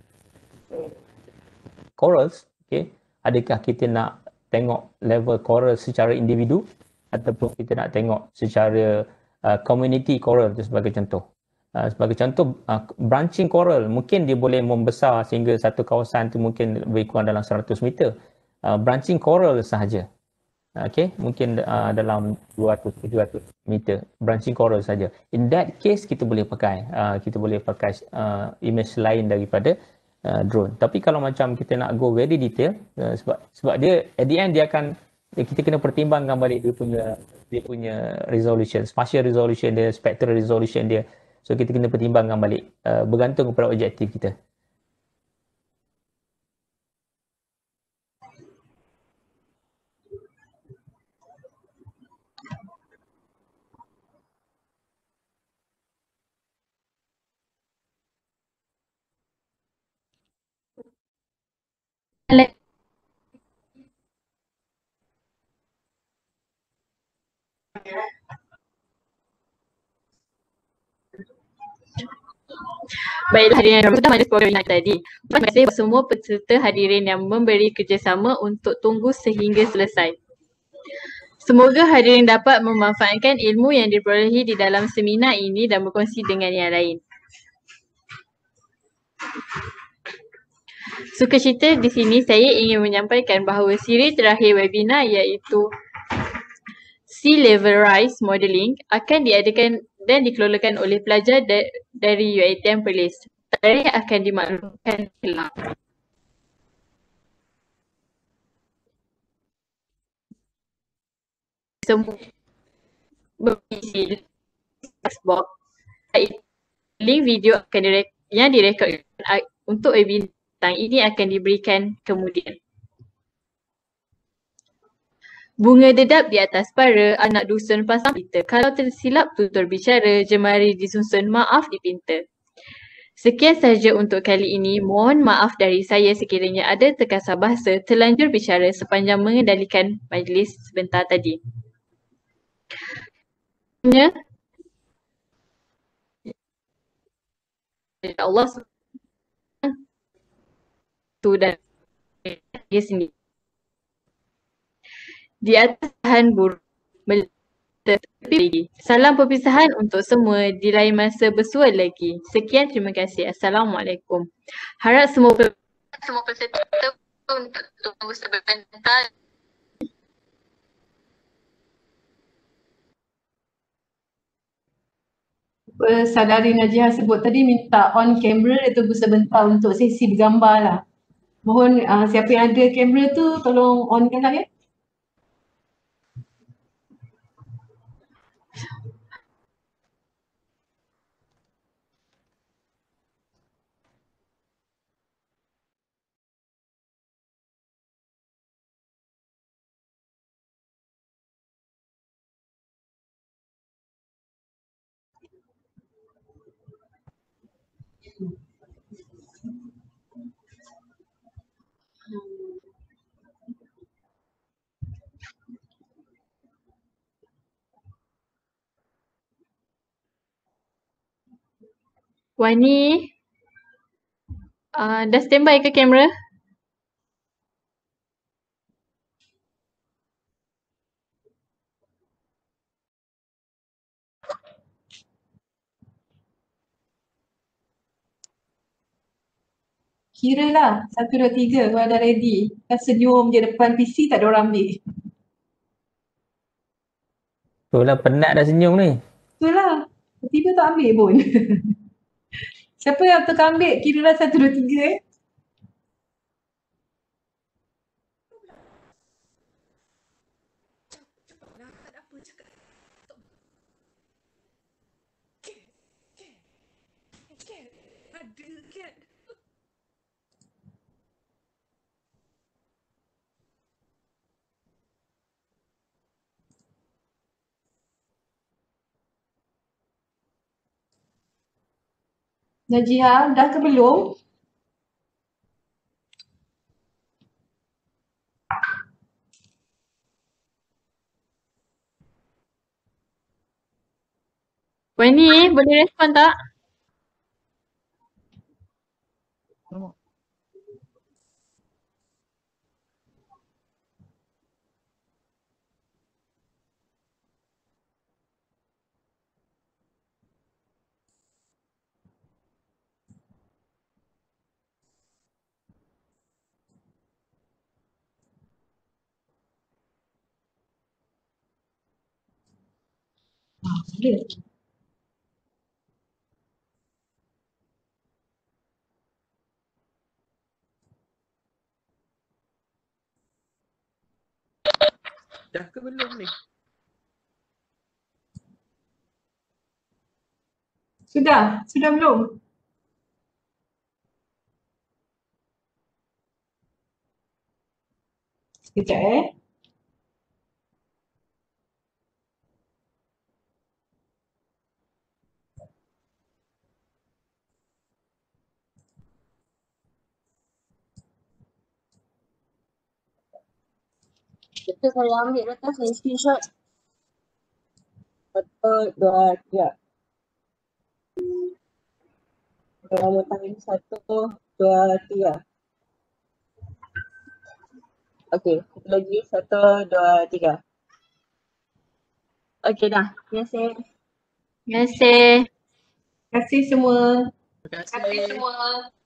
Corals, okay. adakah kita nak tengok level coral secara individu ataupun kita nak tengok secara uh, community coral itu sebagai contoh. Uh, sebagai contoh, uh, branching coral mungkin dia boleh membesar sehingga satu kawasan tu mungkin lebih kurang dalam 100 meter. Uh, branching coral sahaja, okay, mungkin uh, dalam 200 700 meter branching coral saja. In that case kita boleh pakai uh, kita boleh pakai uh, image lain daripada uh, drone. Tapi kalau macam kita nak go very detail uh, sebab sebab dia at the end dia akan kita kena pertimbangkan balik dia punya dia punya resolution, spatial resolution dia, spectral resolution dia. So kita kena pertimbangkan balik uh, bergantung kepada objektif kita. Baik hadirin yang berkata majlis program tadi. Terima kasih kepada semua peserta hadirin yang memberi kerjasama untuk tunggu sehingga selesai. Semoga hadirin dapat memanfaatkan ilmu yang diperolehi di dalam seminar ini dan berkongsi dengan yang lain. Suka cerita di sini saya ingin menyampaikan bahawa siri terakhir webinar iaitu Sea Level Rise Modeling akan diadakan dan dikelolakan oleh pelajar dari UiTM Perlis. Tarikh akan dimaklumkan selang. Semua link video akan direk yang direkod untuk webinar hutang ini akan diberikan kemudian. Bunga dedap di atas para anak dusun pasang pita. Kalau tersilap tutur bicara, jemari disusun maaf dipinta. Sekian sahaja untuk kali ini. Mohon maaf dari saya sekiranya ada terkasar bahasa terlanjur bicara sepanjang mengendalikan majlis sebentar tadi. Ya Allah satu dan dia sendiri. Di atas tahan buruk Salam perpisahan untuk semua di lain masa bersua lagi. Sekian terima kasih. Assalamualaikum. Harap semua pe- peserta untuk tunggu sebentar. Sadari Najihah sebut tadi minta on camera dia tunggu sebentar untuk sesi bergambar lah. Mohon uh, siapa yang ada kamera tu tolong onkan lah ya. Wani uh, dah standby ke kamera? Kira lah, satu, dua, tiga, kau dah ready. Dah kan senyum je depan PC, tak ada orang ambil. Itulah penat dah senyum ni. Itulah, tiba-tiba tak ambil pun. Siapa yang tukar ambil kira lah satu, dua, tiga eh? Cepatlah, tak ada apa cakap. Najiha, dah ke belum? Wani, boleh respon tak? Ah, Dah ke belum ni? Sudah, sudah belum. Sekejap eh. itu saya ambil lepas saya screenshot. Betul, dua, tiga. Kalau tanya satu, dua, tiga. Okey, lagi. Satu, dua, tiga. Okey dah. Terima kasih. Terima kasih. Terima kasih semua. Terima kasih semua.